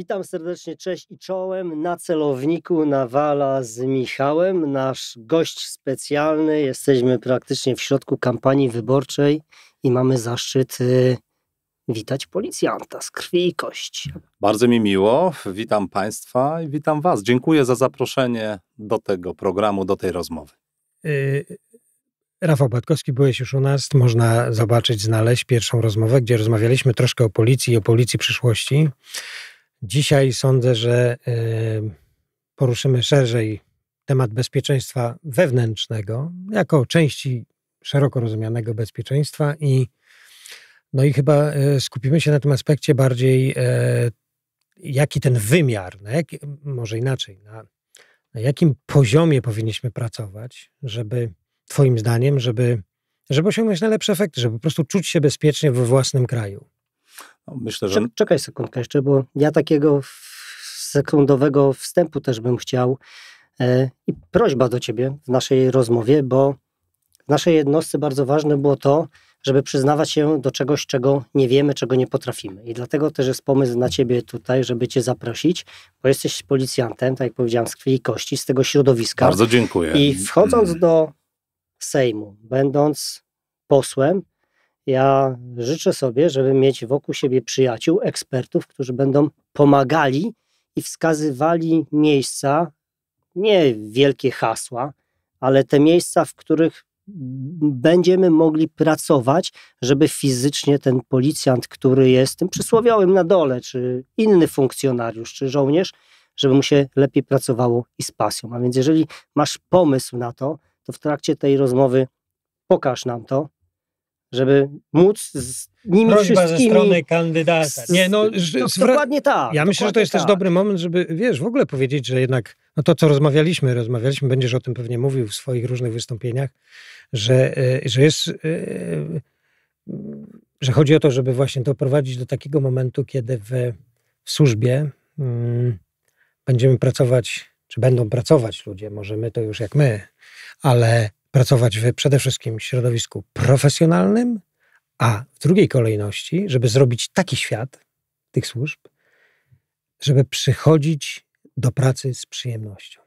Witam serdecznie, cześć i czołem na celowniku Nawala z Michałem. Nasz gość specjalny. Jesteśmy praktycznie w środku kampanii wyborczej i mamy zaszczyt y, witać policjanta z krwi i kości. Bardzo mi miło, witam Państwa i witam Was. Dziękuję za zaproszenie do tego programu, do tej rozmowy. Y, Rafał Batkowski, byłeś już u nas, można zobaczyć, znaleźć pierwszą rozmowę, gdzie rozmawialiśmy troszkę o policji i o policji przyszłości. Dzisiaj sądzę, że e, poruszymy szerzej temat bezpieczeństwa wewnętrznego, jako części szeroko rozumianego bezpieczeństwa i no i chyba e, skupimy się na tym aspekcie bardziej, e, jaki ten wymiar, na jak, może inaczej, na, na jakim poziomie powinniśmy pracować, żeby Twoim zdaniem, żeby, żeby osiągnąć najlepsze efekty, żeby po prostu czuć się bezpiecznie we własnym kraju, no, myślę, że... Czekaj sekundkę jeszcze, bo ja takiego sekundowego wstępu też bym chciał e, i prośba do ciebie w naszej rozmowie, bo w naszej jednostce bardzo ważne było to, żeby przyznawać się do czegoś, czego nie wiemy, czego nie potrafimy. I dlatego też jest pomysł na ciebie tutaj, żeby cię zaprosić, bo jesteś policjantem, tak jak powiedziałem, z krwi i kości, z tego środowiska. Bardzo dziękuję. I wchodząc mm. do Sejmu, będąc posłem, ja życzę sobie, żeby mieć wokół siebie przyjaciół, ekspertów, którzy będą pomagali i wskazywali miejsca, nie wielkie hasła, ale te miejsca, w których będziemy mogli pracować, żeby fizycznie ten policjant, który jest tym przysłowiowym na dole, czy inny funkcjonariusz, czy żołnierz, żeby mu się lepiej pracowało i z pasją. A więc jeżeli masz pomysł na to, to w trakcie tej rozmowy pokaż nam to, żeby móc z nimi Prośba wszystkimi... ze strony kandydata. Nie, no, no, zwra... Dokładnie tak. Ja myślę, że to jest tak. też dobry moment, żeby, wiesz, w ogóle powiedzieć, że jednak no to, co rozmawialiśmy, rozmawialiśmy, będziesz o tym pewnie mówił w swoich różnych wystąpieniach, że, e, że jest... E, e, że chodzi o to, żeby właśnie doprowadzić do takiego momentu, kiedy w, w służbie mm, będziemy pracować, czy będą pracować ludzie, może my to już jak my, ale pracować w przede wszystkim środowisku profesjonalnym, a w drugiej kolejności, żeby zrobić taki świat tych służb, żeby przychodzić do pracy z przyjemnością.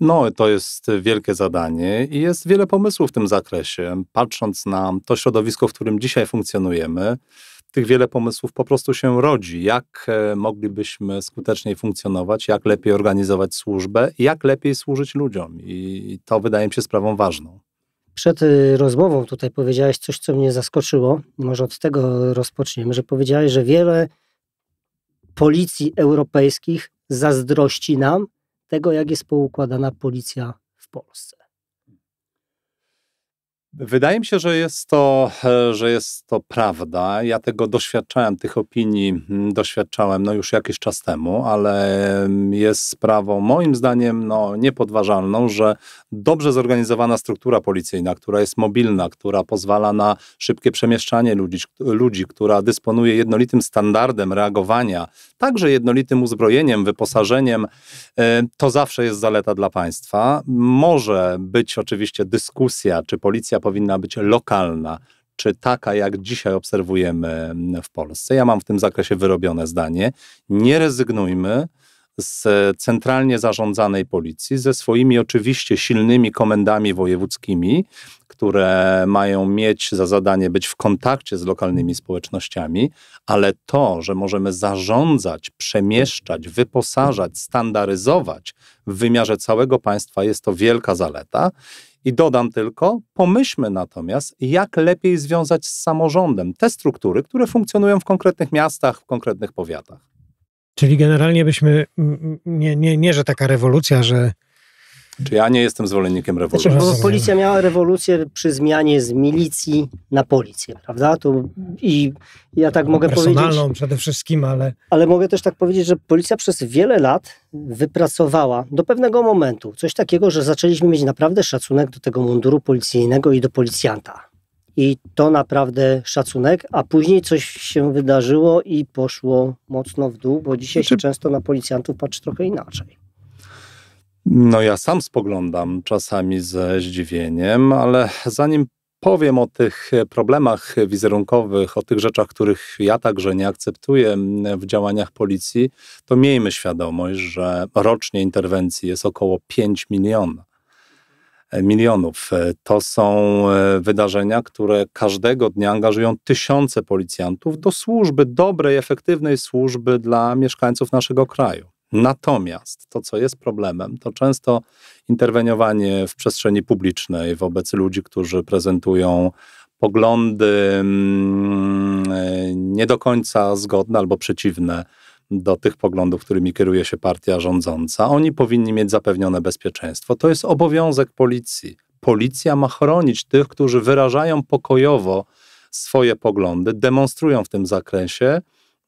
No, to jest wielkie zadanie i jest wiele pomysłów w tym zakresie. Patrząc na to środowisko, w którym dzisiaj funkcjonujemy, tych wiele pomysłów po prostu się rodzi. Jak e, moglibyśmy skuteczniej funkcjonować, jak lepiej organizować służbę, jak lepiej służyć ludziom. I to wydaje mi się sprawą ważną. Przed y, rozmową tutaj powiedziałeś coś, co mnie zaskoczyło. Może od tego rozpoczniemy, że powiedziałeś, że wiele policji europejskich zazdrości nam tego, jak jest poukładana policja w Polsce. Wydaje mi się, że jest, to, e, że jest to prawda. Ja tego doświadczałem, tych opinii mm, doświadczałem no już jakiś czas temu, ale mm, jest sprawą moim zdaniem no, niepodważalną, że dobrze zorganizowana struktura policyjna, która jest mobilna, która pozwala na szybkie przemieszczanie ludzi, ludzi która dysponuje jednolitym standardem reagowania, także jednolitym uzbrojeniem, wyposażeniem, e, to zawsze jest zaleta dla państwa. Może być oczywiście dyskusja, czy policja powinna być lokalna, czy taka, jak dzisiaj obserwujemy mm, w Polsce. Ja mam w tym zakresie wyrobione zdanie. Nie rezygnujmy z centralnie zarządzanej policji, ze swoimi oczywiście silnymi komendami wojewódzkimi, które mają mieć za zadanie być w kontakcie z lokalnymi społecznościami, ale to, że możemy zarządzać, przemieszczać, wyposażać, standaryzować w wymiarze całego państwa, jest to wielka zaleta. I dodam tylko, pomyślmy natomiast, jak lepiej związać z samorządem te struktury, które funkcjonują w konkretnych miastach, w konkretnych powiatach. Czyli generalnie byśmy, nie, nie, nie że taka rewolucja, że czy ja nie jestem zwolennikiem znaczy, rewolucji? Znaczy, policja miała rewolucję przy zmianie z milicji na policję, prawda? To I ja tak mogę Personalną powiedzieć. przede wszystkim, ale. Ale mogę też tak powiedzieć, że policja przez wiele lat wypracowała do pewnego momentu coś takiego, że zaczęliśmy mieć naprawdę szacunek do tego munduru policyjnego i do policjanta. I to naprawdę szacunek, a później coś się wydarzyło i poszło mocno w dół, bo dzisiaj znaczy... się często na policjantów patrzy trochę inaczej. No ja sam spoglądam czasami ze zdziwieniem, ale zanim powiem o tych e, problemach wizerunkowych, o tych rzeczach, których ja także nie akceptuję w działaniach policji, to miejmy świadomość, że rocznie interwencji jest około 5 miliona. E, milionów. E, to są wydarzenia, które każdego dnia angażują tysiące policjantów do służby, dobrej, efektywnej służby dla mieszkańców naszego kraju. Natomiast to, co jest problemem, to często interweniowanie w przestrzeni publicznej wobec ludzi, którzy prezentują poglądy mm, e, nie do końca zgodne albo przeciwne do tych poglądów, którymi kieruje się partia rządząca. Oni powinni mieć zapewnione bezpieczeństwo. To jest obowiązek policji. Policja ma chronić tych, którzy wyrażają pokojowo swoje poglądy, demonstrują w tym zakresie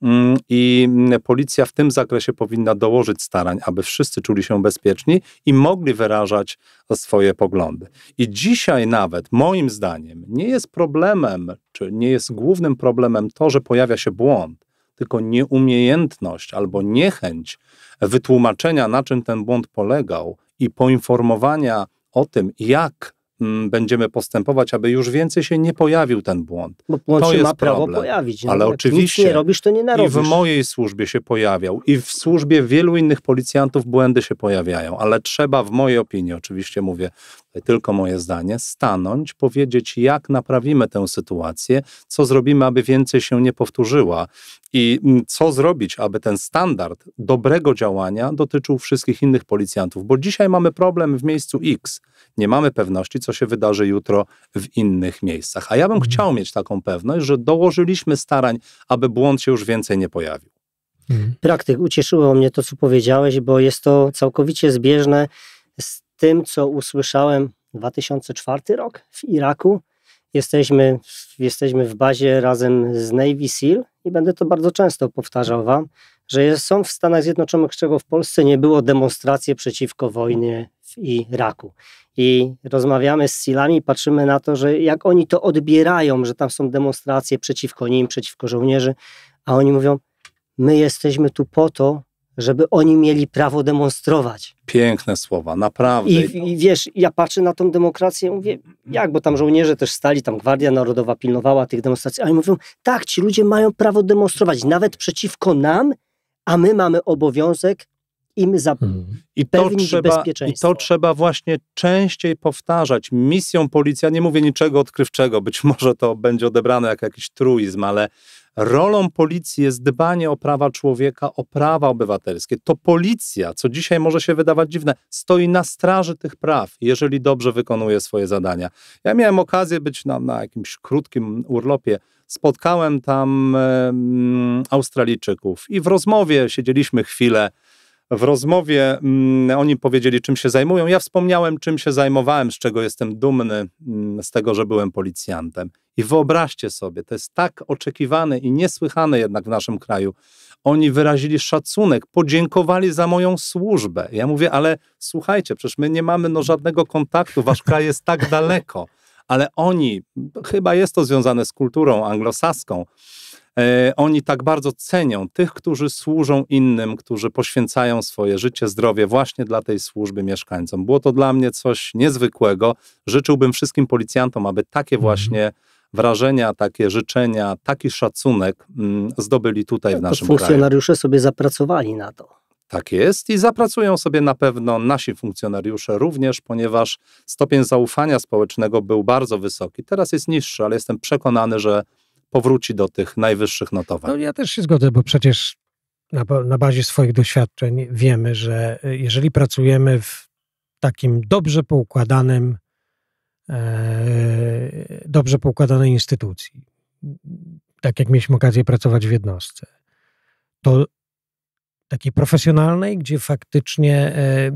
Mm, i mm, policja w tym zakresie powinna dołożyć starań, aby wszyscy czuli się bezpieczni i mogli wyrażać swoje poglądy. I dzisiaj nawet, moim zdaniem, nie jest problemem, czy nie jest głównym problemem to, że pojawia się błąd, tylko nieumiejętność albo niechęć wytłumaczenia, na czym ten błąd polegał i poinformowania o tym, jak Mm, będziemy postępować, aby już więcej się nie pojawił ten błąd. Bo błąd to się jest ma prawo problem. pojawić. No, Ale oczywiście. nie robisz, to nie narobisz. I w mojej służbie się pojawiał, i w służbie wielu innych policjantów błędy się pojawiają. Ale trzeba, w mojej opinii, oczywiście mówię, tylko moje zdanie, stanąć, powiedzieć, jak naprawimy tę sytuację, co zrobimy, aby więcej się nie powtórzyła i mm, co zrobić, aby ten standard dobrego działania dotyczył wszystkich innych policjantów, bo dzisiaj mamy problem w miejscu X. Nie mamy pewności, co się wydarzy jutro w innych miejscach. A ja bym mhm. chciał mieć taką pewność, że dołożyliśmy starań, aby błąd się już więcej nie pojawił. Mhm. Praktyk, ucieszyło mnie to, co powiedziałeś, bo jest to całkowicie zbieżne z tym, co usłyszałem 2004 rok w Iraku. Jesteśmy, jesteśmy w bazie razem z Navy SEAL i będę to bardzo często powtarzał Wam, że są w Stanach Zjednoczonych, z czego w Polsce nie było demonstracji przeciwko wojnie w Iraku. I rozmawiamy z SEALami, patrzymy na to, że jak oni to odbierają, że tam są demonstracje przeciwko nim, przeciwko żołnierzy, a oni mówią, my jesteśmy tu po to, żeby oni mieli prawo demonstrować. Piękne słowa, naprawdę. I, I, wiesz, ja patrzę na tą demokrację, mówię, jak, bo tam żołnierze też stali, tam Gwardia Narodowa pilnowała tych demonstracji, a oni mówią, tak, ci ludzie mają prawo demonstrować, nawet przeciwko nam, a my mamy obowiązek im zapewnić hmm. bezpieczeństwo. I to trzeba właśnie częściej powtarzać. Misją policja, nie mówię niczego odkrywczego, być może to będzie odebrane jak jakiś truizm, ale Rolą policji jest dbanie o prawa człowieka, o prawa obywatelskie. To policja, co dzisiaj może się wydawać dziwne, stoi na straży tych praw, jeżeli dobrze wykonuje swoje zadania. Ja miałem okazję być na, na jakimś krótkim urlopie. Spotkałem tam e, Australijczyków i w rozmowie siedzieliśmy chwilę. W rozmowie m, mm, oni powiedzieli, czym się zajmują. Ja wspomniałem, czym się zajmowałem, z czego jestem dumny, m, mm, z tego, że byłem policjantem. I wyobraźcie sobie, to jest tak oczekiwane i niesłychane jednak w naszym kraju. Oni wyrazili szacunek, podziękowali za moją służbę. Ja mówię, ale słuchajcie, przecież my nie mamy no, żadnego kontaktu, wasz kraj jest tak daleko. Ale oni, chyba jest to związane z kulturą anglosaską, e, oni tak bardzo cenią tych, którzy służą innym, którzy poświęcają swoje życie, zdrowie właśnie dla tej służby mieszkańcom. Było to dla mnie coś niezwykłego. Życzyłbym wszystkim policjantom, aby takie mhm. właśnie wrażenia, takie życzenia, taki szacunek mm, zdobyli tutaj w no naszym funkcjonariusze kraju. Funkcjonariusze sobie zapracowali na to. Tak jest i zapracują sobie na pewno nasi funkcjonariusze również, ponieważ stopień zaufania społecznego był bardzo wysoki. Teraz jest niższy, ale jestem przekonany, że powróci do tych najwyższych notowań. No ja też się zgodzę, bo przecież na, na bazie swoich doświadczeń wiemy, że e, jeżeli pracujemy w takim dobrze poukładanym, E, dobrze poukładanej instytucji. Tak jak mieliśmy okazję pracować w jednostce. To takiej profesjonalnej, gdzie faktycznie e,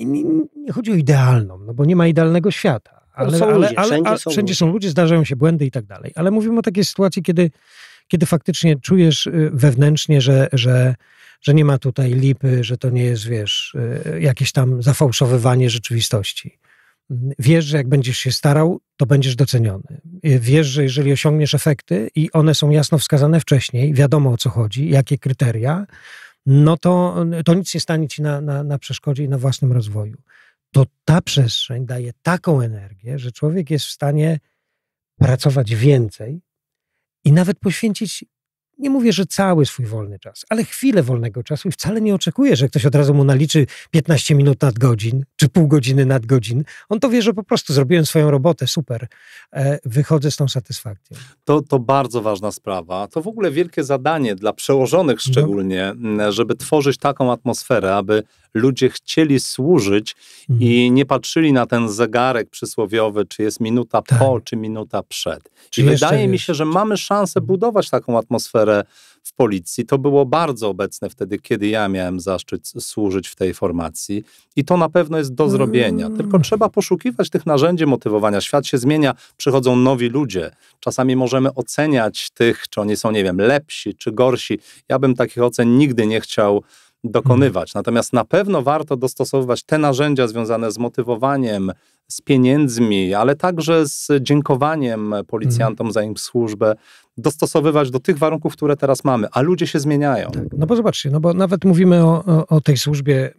nie chodzi o idealną, no bo nie ma idealnego świata. No, ale, są ale, ludzie, ale, wszędzie, są wszędzie ludzie. są ludzie, zdarzają się błędy i tak dalej. Ale mówimy o takiej sytuacji, kiedy, kiedy faktycznie czujesz y, wewnętrznie, że, że, że nie ma tutaj lipy, że to nie jest, wiesz, y, jakieś tam zafałszowywanie rzeczywistości wiesz, że jak będziesz się starał, to będziesz doceniony. Wiesz, że jeżeli osiągniesz efekty i one są jasno wskazane wcześniej, wiadomo o co chodzi, jakie kryteria, no to, to nic nie stanie ci na, na, na przeszkodzie i na własnym rozwoju. To ta przestrzeń daje taką energię, że człowiek jest w stanie pracować więcej i nawet poświęcić nie mówię, że cały swój wolny czas, ale chwilę wolnego czasu i wcale nie oczekuję, że ktoś od razu mu naliczy 15 minut nad godzin, czy pół godziny nad godzin. On to wie, że po prostu zrobiłem swoją robotę, super. E, wychodzę z tą satysfakcją. To, to bardzo ważna sprawa. To w ogóle wielkie zadanie dla przełożonych no. szczególnie, no. żeby tworzyć taką atmosferę, aby ludzie chcieli służyć mm. i nie patrzyli na ten zegarek przysłowiowy, czy jest minuta tak. po, czy minuta przed. I wydaje mi się, że mamy szansę mhm. budować taką atmosferę karierę w policji. To było bardzo obecne wtedy, kiedy ja miałem zaszczyt służyć w tej formacji i to na pewno jest do zrobienia. Mm. Tylko trzeba poszukiwać tych narzędzi motywowania. Świat się zmienia, przychodzą nowi ludzie. Czasami możemy oceniać tych, czy oni są, nie wiem, lepsi czy gorsi. Ja bym takich ocen nigdy nie chciał dokonywać. Mhm. Natomiast na pewno warto dostosowywać te narzędzia związane z motywowaniem, z pieniędzmi, ale także z dziękowaniem policjantom za im służbę, dostosowywać do tych warunków, które teraz mamy, a ludzie się zmieniają. Tak. No bo zobaczcie, no bo nawet mówimy o, o, o tej służbie,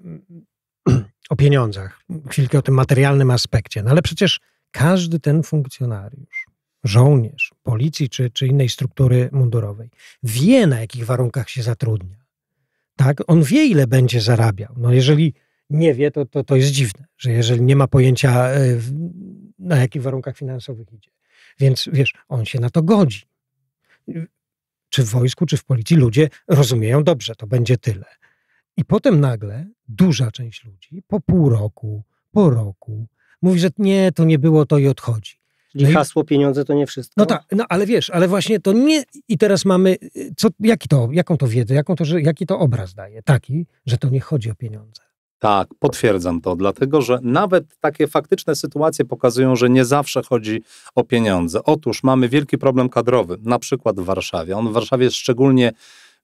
o pieniądzach, chwilkę o tym materialnym aspekcie, no ale przecież każdy ten funkcjonariusz, żołnierz, policji czy, czy innej struktury mundurowej wie, na jakich warunkach się zatrudnia tak? On wie, ile będzie zarabiał. No jeżeli nie wie, to, to, to jest dziwne, że jeżeli nie ma pojęcia, e, na jakich warunkach finansowych idzie. Więc wiesz, on się na to godzi. Czy w wojsku, czy w policji ludzie rozumieją dobrze, to będzie tyle. I potem nagle duża część ludzi po pół roku, po roku mówi, że nie, to nie było to i odchodzi. Czyli no no hasło, pieniądze to nie wszystko. No tak, no ale wiesz, ale właśnie to nie... I teraz mamy, co, jaki to, jaką to wiedzę, jaką to, że, jaki to obraz daje? Taki, że to nie chodzi o pieniądze. Tak, potwierdzam to, dlatego że nawet takie faktyczne sytuacje pokazują, że nie zawsze chodzi o pieniądze. Otóż mamy wielki problem kadrowy, na przykład w Warszawie. On w Warszawie jest szczególnie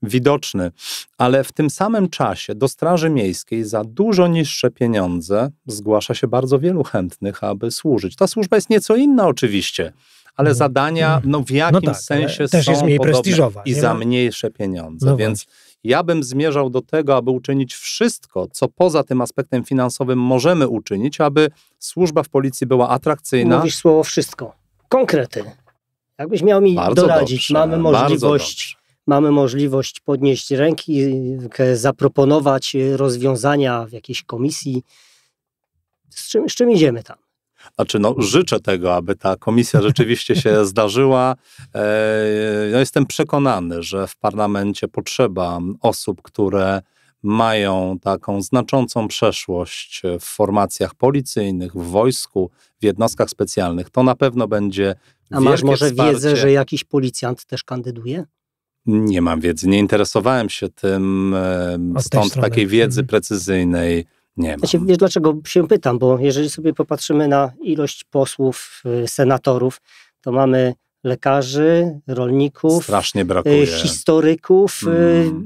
widoczny, ale w tym samym czasie do Straży Miejskiej za dużo niższe pieniądze zgłasza się bardzo wielu chętnych, aby służyć. Ta służba jest nieco inna oczywiście, ale no. zadania mm. no, w jakimś no tak, sensie też są jest mniej podobne prestiżowa, i za mniejsze pieniądze, no więc ja bym zmierzał do tego, aby uczynić wszystko, co poza tym aspektem finansowym możemy uczynić, aby służba w policji była atrakcyjna. Mówisz słowo wszystko. Konkrety. Jakbyś miał mi Bardzo doradzić, dobrze. mamy możliwość mamy możliwość podnieść rękę, e, zaproponować e, rozwiązania w jakiejś komisji. Z czym, z czym idziemy tam? Znaczy, no, życzę tego, aby ta komisja rzeczywiście się zdarzyła. E, ja jestem przekonany, że w parlamencie potrzeba osób, które mają taką znaczącą przeszłość w formacjach policyjnych, w wojsku, w jednostkach specjalnych. To na pewno będzie. A masz może wsparcie. wiedzę, że jakiś policjant też kandyduje? Nie mam wiedzy, nie interesowałem się tym, stąd takiej wiedzy mhm. precyzyjnej nie mam. Znaczy, wiesz dlaczego się pytam, bo jeżeli sobie popatrzymy na ilość posłów, y, senatorów, to mamy lekarzy, rolników, Strasznie y, brakuje. historyków, mm.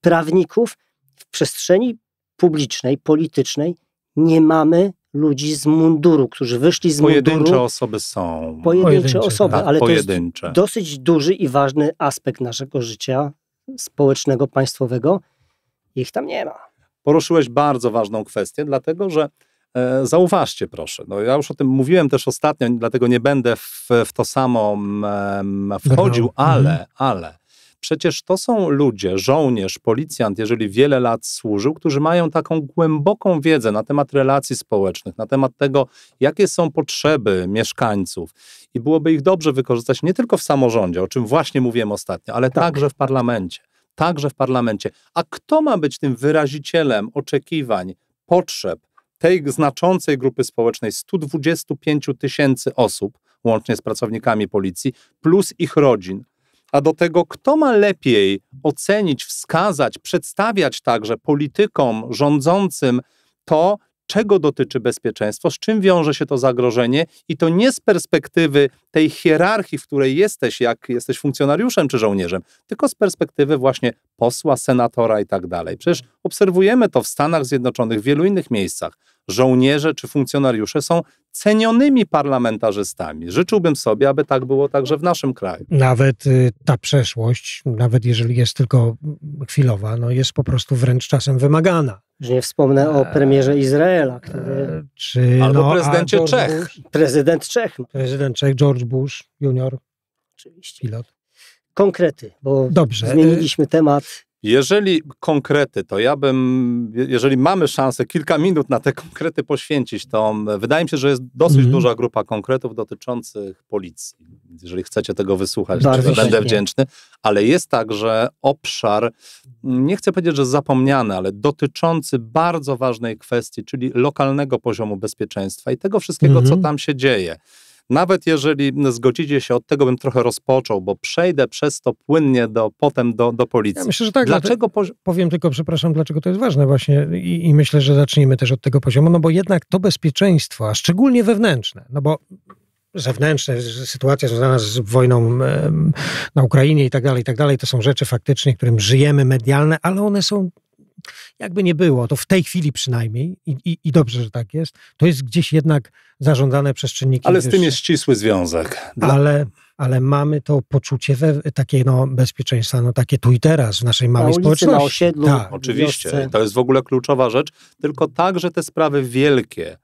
prawników. W przestrzeni publicznej, politycznej nie mamy ludzi z munduru, którzy wyszli z pojedyncze munduru. Pojedyncze osoby są. Pojedyncze, pojedyncze osoby, tak, ale pojedyncze. to jest dosyć duży i ważny aspekt naszego życia społecznego, państwowego. Ich tam nie ma. Poruszyłeś bardzo ważną kwestię, dlatego że e, zauważcie proszę, no ja już o tym mówiłem też ostatnio, dlatego nie będę w, w to samo mm, wchodził, mhm. ale, ale Przecież to są ludzie, żołnierz, policjant, jeżeli wiele lat służył, którzy mają taką głęboką wiedzę na temat relacji społecznych, na temat tego, jakie są potrzeby mieszkańców. I byłoby ich dobrze wykorzystać nie tylko w samorządzie, o czym właśnie mówiłem ostatnio, ale tak. także w parlamencie. Także w parlamencie. A kto ma być tym wyrazicielem oczekiwań, potrzeb tej znaczącej grupy społecznej 125 tysięcy osób, łącznie z pracownikami policji, plus ich rodzin, a do tego, kto ma lepiej ocenić, wskazać, przedstawiać także politykom rządzącym to, czego dotyczy bezpieczeństwo, z czym wiąże się to zagrożenie i to nie z perspektywy tej hierarchii, w której jesteś, jak jesteś funkcjonariuszem czy żołnierzem, tylko z perspektywy właśnie posła, senatora i tak dalej. Przecież Obserwujemy to w Stanach Zjednoczonych, w wielu innych miejscach. Żołnierze czy funkcjonariusze są cenionymi parlamentarzystami. Życzyłbym sobie, aby tak było także w naszym kraju. Nawet y, ta przeszłość, nawet jeżeli jest tylko chwilowa, no jest po prostu wręcz czasem wymagana. nie wspomnę o e, premierze Izraela, e, który... Czy, Albo no, prezydencie Czech. prezydent Czech. Prezydent Czech, George Bush junior. Oczywiście. Pilot. Konkrety, bo Dobrze. Y, zmieniliśmy temat jeżeli konkrety, to ja bym, jeżeli mamy szansę kilka minut na te konkrety poświęcić, to mm, wydaje mi się, że jest dosyć mhm. duża grupa konkretów dotyczących policji. Jeżeli chcecie tego wysłuchać, będę wdzięczny. Ale jest także obszar, nie chcę powiedzieć, że zapomniany, ale dotyczący bardzo ważnej kwestii, czyli lokalnego poziomu bezpieczeństwa i tego wszystkiego, co mhm. tam się dzieje. Nawet jeżeli zgodzicie się, od tego bym trochę rozpoczął, bo przejdę przez to płynnie do, potem do, do policji. Ja myślę, że tak. Dlaczego po... Powiem tylko, przepraszam, dlaczego to jest ważne właśnie I, i myślę, że zaczniemy też od tego poziomu, no bo jednak to bezpieczeństwo, a szczególnie wewnętrzne, no bo zewnętrzne, sytuacja związana z wojną na Ukrainie i tak dalej, i tak dalej, to są rzeczy faktycznie, którym żyjemy medialne, ale one są jakby nie było, to w tej chwili przynajmniej, i, i, i dobrze, że tak jest, to jest gdzieś jednak zarządzane przez czynniki. Ale z tym jest ścisły związek. Dla... Ale, ale mamy to poczucie we, takie no, bezpieczeństwa, no, takie tu i teraz w naszej małej na ulicy, społeczności. Na osiedlu, tak. Oczywiście, to jest w ogóle kluczowa rzecz, tylko tak, że te sprawy wielkie,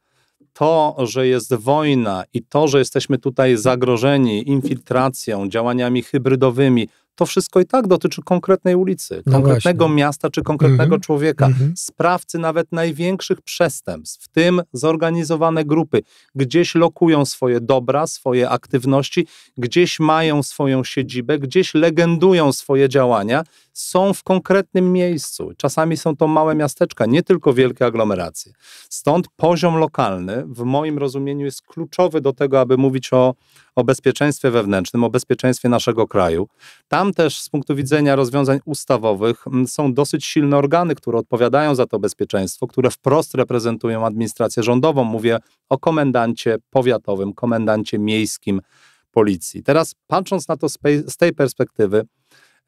to, że jest wojna i to, że jesteśmy tutaj zagrożeni infiltracją, działaniami hybrydowymi, to wszystko i tak dotyczy konkretnej ulicy, no konkretnego właśnie. miasta czy konkretnego mhm. człowieka. Mhm. Sprawcy nawet największych przestępstw, w tym zorganizowane grupy, gdzieś lokują swoje dobra, swoje aktywności, gdzieś mają swoją siedzibę, gdzieś legendują swoje działania, są w konkretnym miejscu. Czasami są to małe miasteczka, nie tylko wielkie aglomeracje. Stąd poziom lokalny w moim rozumieniu jest kluczowy do tego, aby mówić o o bezpieczeństwie wewnętrznym, o bezpieczeństwie naszego kraju. Tam też z punktu widzenia rozwiązań ustawowych mm, są dosyć silne organy, które odpowiadają za to bezpieczeństwo, które wprost reprezentują administrację rządową. Mówię o komendancie powiatowym, komendancie miejskim policji. Teraz patrząc na to z tej perspektywy,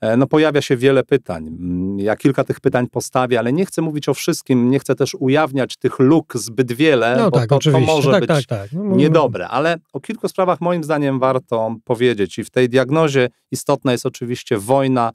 E, no pojawia się wiele pytań. Mm, ja kilka tych pytań postawię, ale nie chcę mówić o wszystkim, nie chcę też ujawniać tych luk zbyt wiele, no bo tak, to, to, może tak, być tak, tak. No, no, no. niedobre. Ale o kilku sprawach moim zdaniem warto powiedzieć i w tej diagnozie istotna jest oczywiście wojna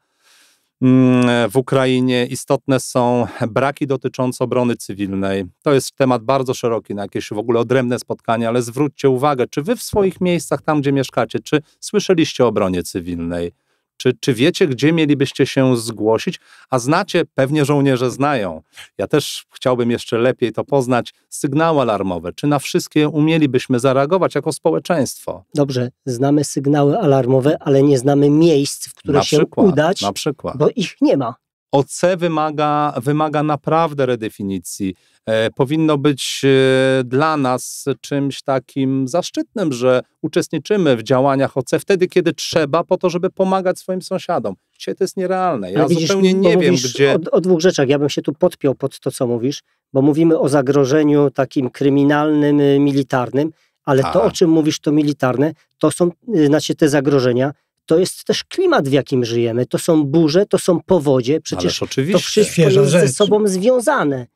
mm, w Ukrainie. Istotne są braki dotyczące obrony cywilnej. To jest temat bardzo szeroki, na jakieś w ogóle odrębne spotkanie, ale zwróćcie uwagę, czy wy w swoich miejscach, tam gdzie mieszkacie, czy słyszeliście o obronie cywilnej? Czy, czy wiecie, gdzie mielibyście się zgłosić? A znacie, pewnie żołnierze znają. Ja też chciałbym jeszcze lepiej to poznać. Sygnały alarmowe. Czy na wszystkie umielibyśmy zareagować jako społeczeństwo? Dobrze, znamy sygnały alarmowe, ale nie znamy miejsc, w które na się przykład, udać, na przykład. bo ich nie ma. OC wymaga, wymaga naprawdę redefinicji. E, powinno być e, dla nas czymś takim zaszczytnym, że uczestniczymy w działaniach OC wtedy, kiedy trzeba, po to, żeby pomagać swoim sąsiadom. Dzisiaj to jest nierealne. Ja widzisz, zupełnie nie wiem, gdzie. O, o dwóch rzeczach. Ja bym się tu podpiął pod to, co mówisz, bo mówimy o zagrożeniu takim kryminalnym, y, militarnym, ale A. to, tak. o czym mówisz, to militarne, to są, y, znaczy te zagrożenia to jest też klimat, w jakim żyjemy. To są burze, to są powodzie, przecież to wszystko jest ze sobą związane.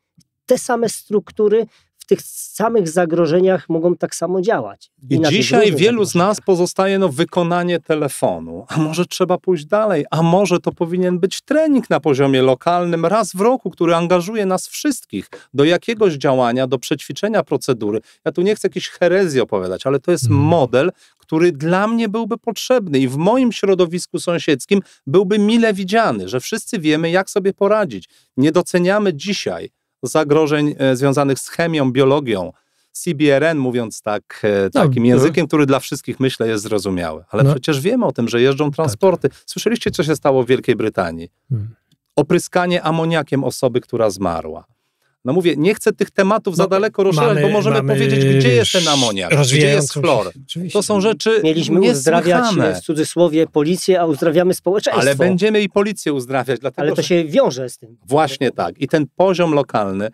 Te same struktury w tych samych zagrożeniach mogą tak samo działać. I, I dzisiaj wielu z nas pozostaje no, wykonanie telefonu. A może trzeba pójść dalej? A może to powinien być trening na poziomie lokalnym raz w roku, który angażuje nas wszystkich do jakiegoś działania, do przećwiczenia procedury. Ja tu nie chcę jakiejś herezji opowiadać, ale to jest hmm. model, który dla mnie byłby potrzebny i w moim środowisku sąsiedzkim byłby mile widziany, że wszyscy wiemy, jak sobie poradzić. Nie doceniamy dzisiaj zagrożeń e, związanych z chemią, biologią, CBRN, mówiąc tak, e, no, takim no, językiem, który dla wszystkich, myślę, jest zrozumiały. Ale no. przecież wiemy o tym, że jeżdżą tak. transporty. Tak. Słyszeliście, co się stało w Wielkiej Brytanii? Hmm. Opryskanie amoniakiem osoby, która zmarła. No mówię, nie chcę tych tematów no, za daleko rozszerzać, bo możemy powiedzieć, gdzie jest ten amoniak, gdzie jest chlor. To są rzeczy Mieliśmy niesłychane. uzdrawiać w cudzysłowie policję, a uzdrawiamy społeczeństwo. Ale będziemy i policję uzdrawiać. Dlatego, Ale to się wiąże z tym. Właśnie tak. I ten poziom lokalny,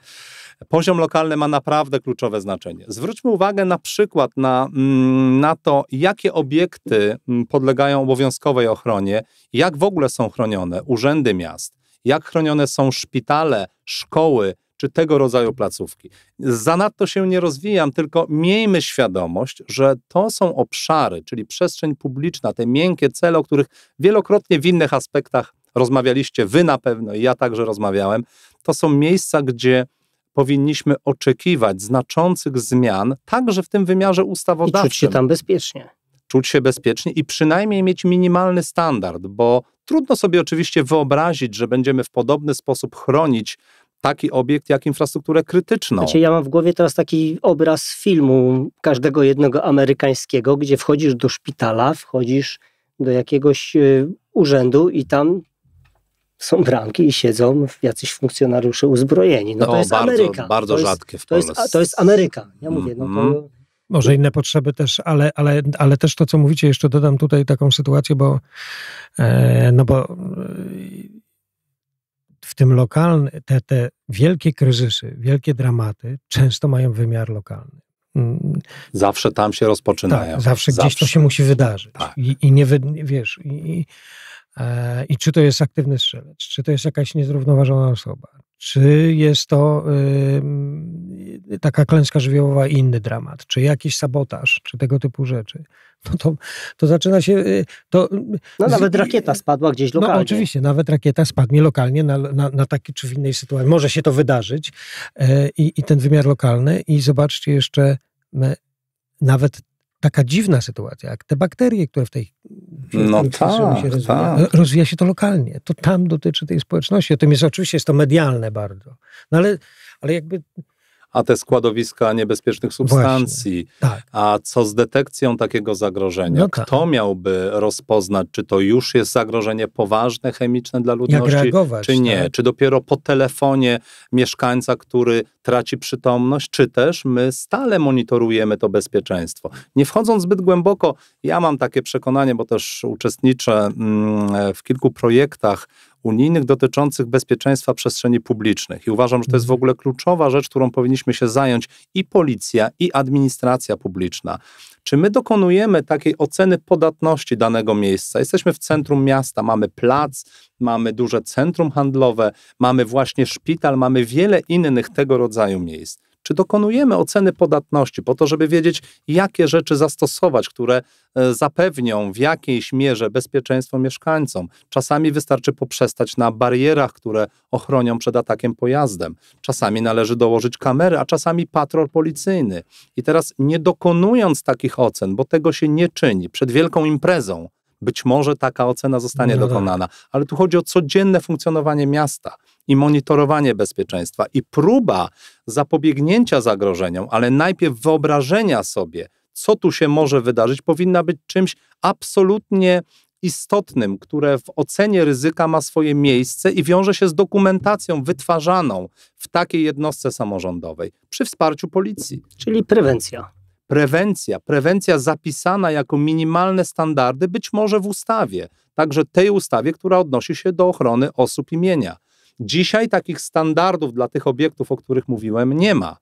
poziom lokalny ma naprawdę kluczowe znaczenie. Zwróćmy uwagę na przykład na, mm, na to, jakie obiekty mm, podlegają obowiązkowej ochronie, jak w ogóle są chronione urzędy miast, jak chronione są szpitale, szkoły, czy tego rodzaju placówki. Zanadto się nie rozwijam, tylko miejmy świadomość, że to są obszary, czyli przestrzeń publiczna, te miękkie cele, o których wielokrotnie w innych aspektach rozmawialiście, wy na pewno i ja także rozmawiałem. To są miejsca, gdzie powinniśmy oczekiwać znaczących zmian, także w tym wymiarze ustawodawczym. I czuć się tam bezpiecznie. Czuć się bezpiecznie i przynajmniej mieć minimalny standard, bo trudno sobie oczywiście wyobrazić, że będziemy w podobny sposób chronić taki obiekt jak infrastrukturę krytyczną. Znaczy, ja mam w głowie teraz taki obraz filmu każdego jednego amerykańskiego, gdzie wchodzisz do szpitala, wchodzisz do jakiegoś y, urzędu i tam są bramki i siedzą jacyś funkcjonariusze uzbrojeni. No to jest bardzo, Ameryka. Bardzo to rzadkie jest, w Polsce. To jest, to jest Ameryka. Ja mówię, mm -hmm. no to... Mhm. Może inne potrzeby też, ale, ale, ale też to, co mówicie, jeszcze dodam tutaj taką sytuację, bo, e, no bo tym lokalny, te, te wielkie kryzysy, wielkie dramaty często mają wymiar lokalny. Mm. Zawsze tam się rozpoczynają. Tak, zawsze, zawsze gdzieś to się musi wydarzyć. Tak. I, I, nie wy, wiesz, i, i, e, i, czy to jest aktywny strzelec, czy to jest jakaś niezrównoważona osoba, czy jest to y, y, taka klęska żywiołowa i inny dramat, czy jakiś sabotaż, czy tego typu rzeczy? No to, to zaczyna się. Y, to, y, no nawet z, rakieta spadła gdzieś no, lokalnie. No oczywiście, nawet rakieta spadnie lokalnie na, na, na taki czy w innej sytuacji. Może się to wydarzyć y, i ten wymiar lokalny. I zobaczcie jeszcze, my, nawet taka dziwna sytuacja, jak te bakterie, które w tej no tak, się rozwija, tak. rozwija się to lokalnie. To tam dotyczy tej społeczności. jest oczywiście jest to medialne bardzo. No ale, ale jakby a te składowiska niebezpiecznych substancji, tak. a co z detekcją takiego zagrożenia? No tak. Kto miałby rozpoznać, czy to już jest zagrożenie poważne, chemiczne dla ludności, reagować, czy nie? Tak. Czy dopiero po telefonie mieszkańca, który traci przytomność, czy też my stale monitorujemy to bezpieczeństwo? Nie wchodząc zbyt głęboko, ja mam takie przekonanie, bo też uczestniczę mm, w kilku projektach unijnych dotyczących bezpieczeństwa przestrzeni publicznych. I uważam, że to jest w mhm. ogóle kluczowa rzecz, którą powinniśmy się zająć i policja, i administracja publiczna. Czy my dokonujemy takiej oceny podatności danego miejsca? Jesteśmy w centrum miasta, mamy plac, mamy duże centrum handlowe, mamy właśnie szpital, mamy wiele innych tego rodzaju miejsc czy dokonujemy oceny podatności po to, żeby wiedzieć, jakie rzeczy zastosować, które e, zapewnią w jakiejś mierze bezpieczeństwo mieszkańcom. Czasami wystarczy poprzestać na barierach, które ochronią przed atakiem pojazdem. Czasami należy dołożyć kamery, a czasami patrol policyjny. I teraz nie dokonując takich ocen, bo tego się nie czyni, przed wielką imprezą, być może taka ocena zostanie no tak. dokonana. Ale tu chodzi o codzienne funkcjonowanie miasta i monitorowanie bezpieczeństwa i próba zapobiegnięcia zagrożeniom, ale najpierw wyobrażenia sobie, co tu się może wydarzyć, powinna być czymś absolutnie istotnym, które w ocenie ryzyka ma swoje miejsce i wiąże się z dokumentacją wytwarzaną w takiej jednostce samorządowej przy wsparciu policji. Czyli prewencja. Prewencja, prewencja zapisana jako minimalne standardy, być może w ustawie, także tej ustawie, która odnosi się do ochrony osób imienia. Dzisiaj takich standardów dla tych obiektów, o których mówiłem, nie ma.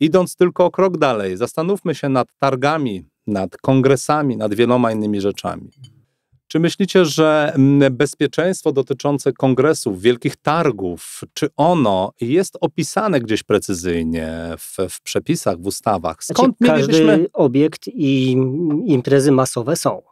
Idąc tylko o krok dalej, zastanówmy się nad targami, nad kongresami, nad wieloma innymi rzeczami. Czy myślicie, że mm, bezpieczeństwo dotyczące kongresów, wielkich targów, czy ono jest opisane gdzieś precyzyjnie w, w przepisach, w ustawach? Skąd znaczy, mielibyśmy... Każdy obiekt i imprezy masowe są.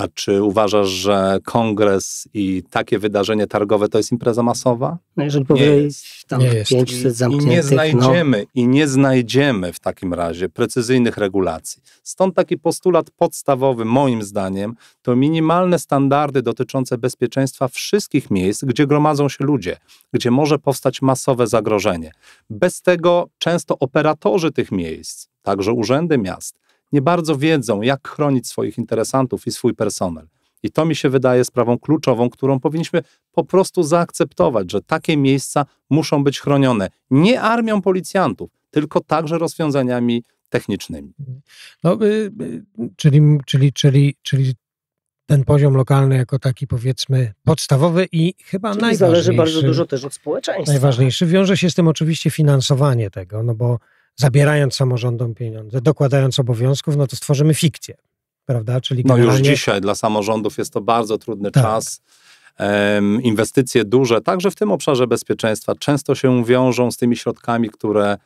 A czy uważasz, że kongres i takie wydarzenie targowe to jest impreza masowa? No jeżeli powiedzieć tam nie 500 zamkniętych. I nie, no. znajdziemy, no. I nie znajdziemy w takim razie precyzyjnych regulacji. Stąd taki postulat podstawowy, moim zdaniem, to minimalne standardy dotyczące bezpieczeństwa wszystkich miejsc, gdzie gromadzą się ludzie, gdzie może powstać masowe zagrożenie. Bez tego często operatorzy tych miejsc, także urzędy miast, nie bardzo wiedzą, jak chronić swoich interesantów i swój personel. I to mi się wydaje sprawą kluczową, którą powinniśmy po prostu zaakceptować, że takie miejsca muszą być chronione nie armią policjantów, tylko także rozwiązaniami technicznymi. No, y, y, czyli, czyli, czyli, czyli ten poziom lokalny jako taki powiedzmy podstawowy i chyba Czyli najważniejszy. Zależy bardzo dużo też od społeczeństwa. Tak? Najważniejszy. Wiąże się z tym oczywiście finansowanie tego, no bo zabierając samorządom pieniądze, dokładając obowiązków, no to stworzymy fikcję, prawda? Czyli generalnie... No już dzisiaj dla samorządów jest to bardzo trudny tak. czas. Um, inwestycje duże, także w tym obszarze bezpieczeństwa, często się wiążą z tymi środkami, które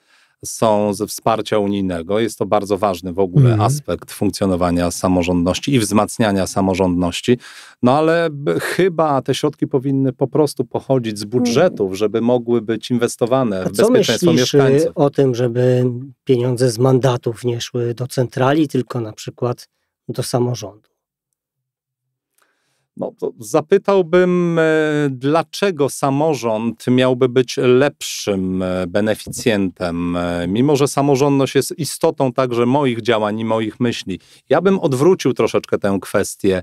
są ze wsparcia unijnego. Jest to bardzo ważny w ogóle mm. aspekt funkcjonowania samorządności i wzmacniania samorządności. No ale chyba te środki powinny po prostu pochodzić z budżetów, żeby mogły być inwestowane A w bezpieczeństwo y, mieszkańców. o tym, żeby pieniądze z mandatów nie szły do centrali, tylko na przykład do samorządu? No, zapytałbym, e, dlaczego samorząd miałby być lepszym e, beneficjentem, e, mimo że samorządność jest istotą także moich działań i moich myśli. Ja bym odwrócił troszeczkę tę kwestię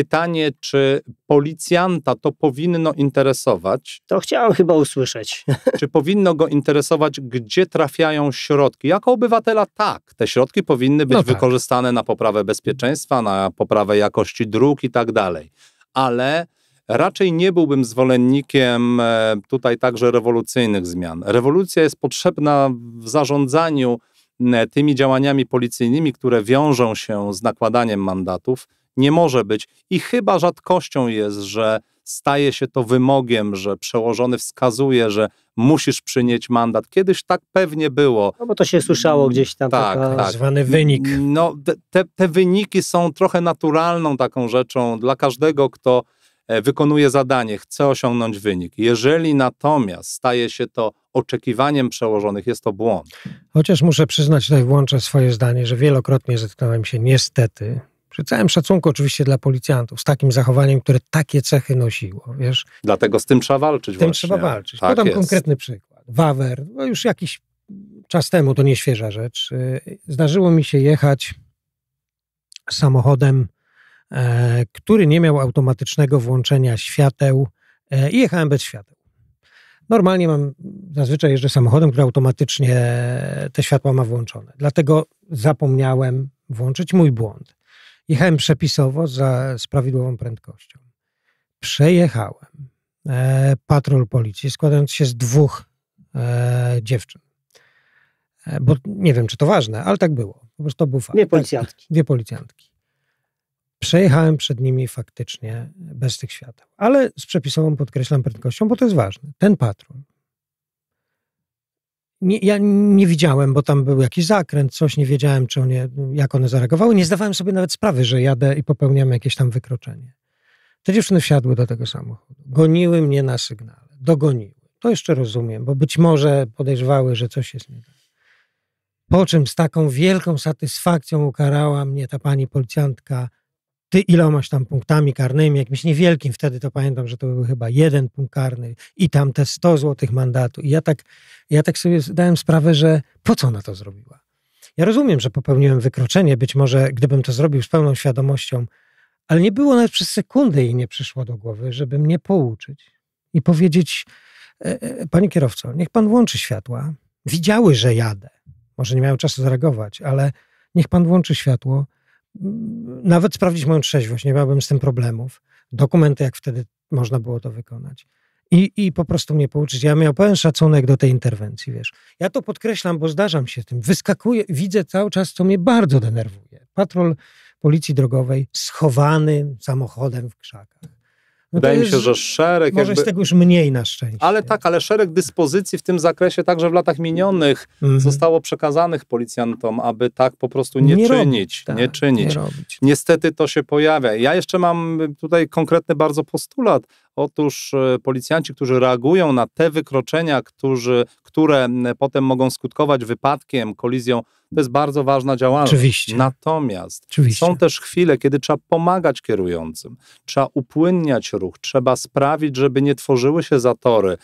pytanie, czy policjanta to powinno interesować. To chciałem chyba usłyszeć. Czy powinno go interesować, gdzie trafiają środki? Jako obywatela tak. Te środki powinny być no tak. wykorzystane na poprawę bezpieczeństwa, na poprawę jakości dróg i tak dalej. Ale raczej nie byłbym zwolennikiem e, tutaj także rewolucyjnych zmian. Rewolucja jest potrzebna w zarządzaniu e, tymi działaniami policyjnymi, które wiążą się z nakładaniem mandatów nie może być. I chyba rzadkością jest, że staje się to wymogiem, że przełożony wskazuje, że musisz przynieść mandat. Kiedyś tak pewnie było. No bo to się słyszało gdzieś tam, tak, taka... tak. zwany wynik. No, te, te wyniki są trochę naturalną taką rzeczą dla każdego, kto e, wykonuje zadanie, chce osiągnąć wynik. Jeżeli natomiast staje się to oczekiwaniem przełożonych, jest to błąd. Chociaż muszę przyznać, tutaj włączę swoje zdanie, że wielokrotnie zetknąłem się niestety przy całym szacunku oczywiście dla policjantów, z takim zachowaniem, które takie cechy nosiło, wiesz. Dlatego z tym trzeba walczyć z tym właśnie. trzeba walczyć. Tak Podam jest. konkretny przykład. Wawer, no już jakiś czas temu, to nie świeża rzecz, y, zdarzyło mi się jechać samochodem, e, który nie miał automatycznego włączenia świateł e, i jechałem bez świateł. Normalnie mam, zazwyczaj jeżdżę samochodem, który automatycznie te światła ma włączone. Dlatego zapomniałem włączyć mój błąd. Jechałem przepisowo za, z prawidłową prędkością. Przejechałem e, patrol policji składając się z dwóch e, dziewczyn. E, bo nie wiem, czy to ważne, ale tak było. Po prostu był fakt. Dwie tak, policjantki. dwie policjantki. Przejechałem przed nimi faktycznie bez tych świateł. Ale z przepisową podkreślam prędkością, bo to jest ważne. Ten patrol nie, ja nie widziałem, bo tam był jakiś zakręt, coś, nie wiedziałem, czy one, jak one zareagowały. Nie zdawałem sobie nawet sprawy, że jadę i popełniam jakieś tam wykroczenie. Te dziewczyny wsiadły do tego samochodu. Goniły mnie na sygnale. Dogoniły. To jeszcze rozumiem, bo być może podejrzewały, że coś jest nie tak. Po czym z taką wielką satysfakcją ukarała mnie ta pani policjantka ty ilomaś tam punktami karnymi, jakimś niewielkim, wtedy to pamiętam, że to był chyba jeden punkt karny i tam te 100 złotych mandatu. I ja tak, ja tak sobie zdałem sprawę, że po co ona to zrobiła? Ja rozumiem, że popełniłem wykroczenie, być może gdybym to zrobił z pełną świadomością, ale nie było nawet przez sekundę jej nie przyszło do głowy, żeby mnie pouczyć i powiedzieć, e, e, panie kierowco, niech pan włączy światła. Widziały, że jadę. Może nie miałem czasu zareagować, ale niech pan włączy światło nawet sprawdzić moją trzeźwość, nie miałbym z tym problemów. Dokumenty, jak wtedy można było to wykonać. I, I po prostu mnie pouczyć. Ja miałem pełen szacunek do tej interwencji, wiesz. Ja to podkreślam, bo zdarzam się tym. Wyskakuję, widzę cały czas, co mnie bardzo denerwuje. Patrol policji drogowej schowany samochodem w krzakach. No Wydaje mi się, że szereg. Może jakby... jest tego już mniej na szczęście. Ale tak, ale szereg dyspozycji w tym zakresie także w latach minionych mhm. zostało przekazanych policjantom, aby tak po prostu nie, nie czynić. Robić, tak, nie czynić. Nie robić. Niestety to się pojawia. Ja jeszcze mam tutaj konkretny bardzo postulat Otóż e, policjanci, którzy reagują na te wykroczenia, którzy, które potem mogą skutkować wypadkiem, kolizją, to jest bardzo ważna działalność. Oczywiście. Natomiast Oczywiście. są też chwile, kiedy trzeba pomagać kierującym, trzeba upłynniać ruch, trzeba sprawić, żeby nie tworzyły się zatory.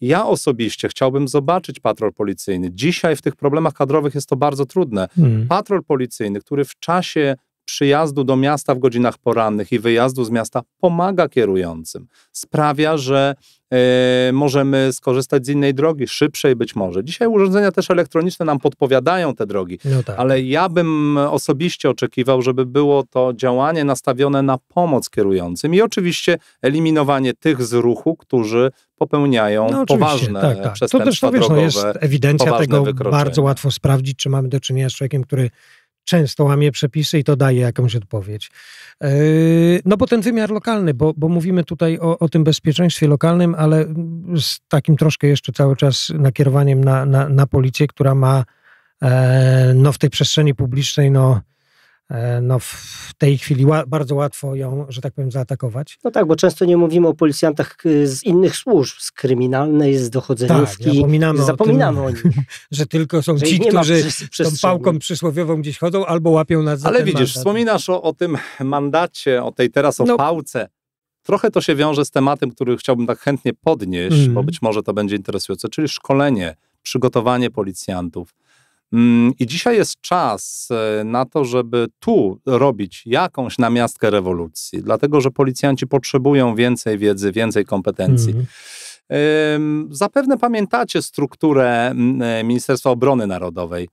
Ja osobiście chciałbym zobaczyć patrol policyjny. Dzisiaj w tych problemach kadrowych jest to bardzo trudne. Mm. Patrol policyjny, który w czasie przyjazdu do miasta w godzinach porannych i wyjazdu z miasta pomaga kierującym. Sprawia, że Yy, możemy skorzystać z innej drogi, szybszej być może. Dzisiaj urządzenia też elektroniczne nam podpowiadają te drogi, no tak. ale ja bym osobiście oczekiwał, żeby było to działanie nastawione na pomoc kierującym i oczywiście eliminowanie tych z ruchu, którzy popełniają no, poważne tak, tak. przestępstwa to też, to wiesz, No jest ewidencja tego, bardzo łatwo sprawdzić, czy mamy do czynienia z człowiekiem, który często łamie przepisy i to daje jakąś odpowiedź. E, no bo ten wymiar lokalny, bo, bo mówimy tutaj o, o, tym bezpieczeństwie lokalnym, ale z takim troszkę jeszcze cały czas nakierowaniem na, na, na policję, która ma e, no, w tej przestrzeni publicznej no, E, no w tej chwili bardzo łatwo ją, że tak powiem, zaatakować. No tak, bo często nie mówimy o policjantach z innych służb, z kryminalnej, z dochodzeniówki. Tak, zapominamy, zapominamy o, tym, o nich. Że tylko są że ci, którzy przy, tą pałką przysłowiową gdzieś chodzą albo łapią nas Ale widzisz, mandat. wspominasz o, o, tym mandacie, o tej teraz o no. pałce. Trochę to się wiąże z tematem, który chciałbym tak chętnie podnieść, mm. bo być może to będzie interesujące, czyli szkolenie, przygotowanie policjantów Mm, I dzisiaj jest czas e, na to, żeby tu robić jakąś namiastkę rewolucji, dlatego że policjanci potrzebują więcej wiedzy, więcej kompetencji. Mm. Zapewne pamiętacie strukturę mm, e, Ministerstwa Obrony Narodowej.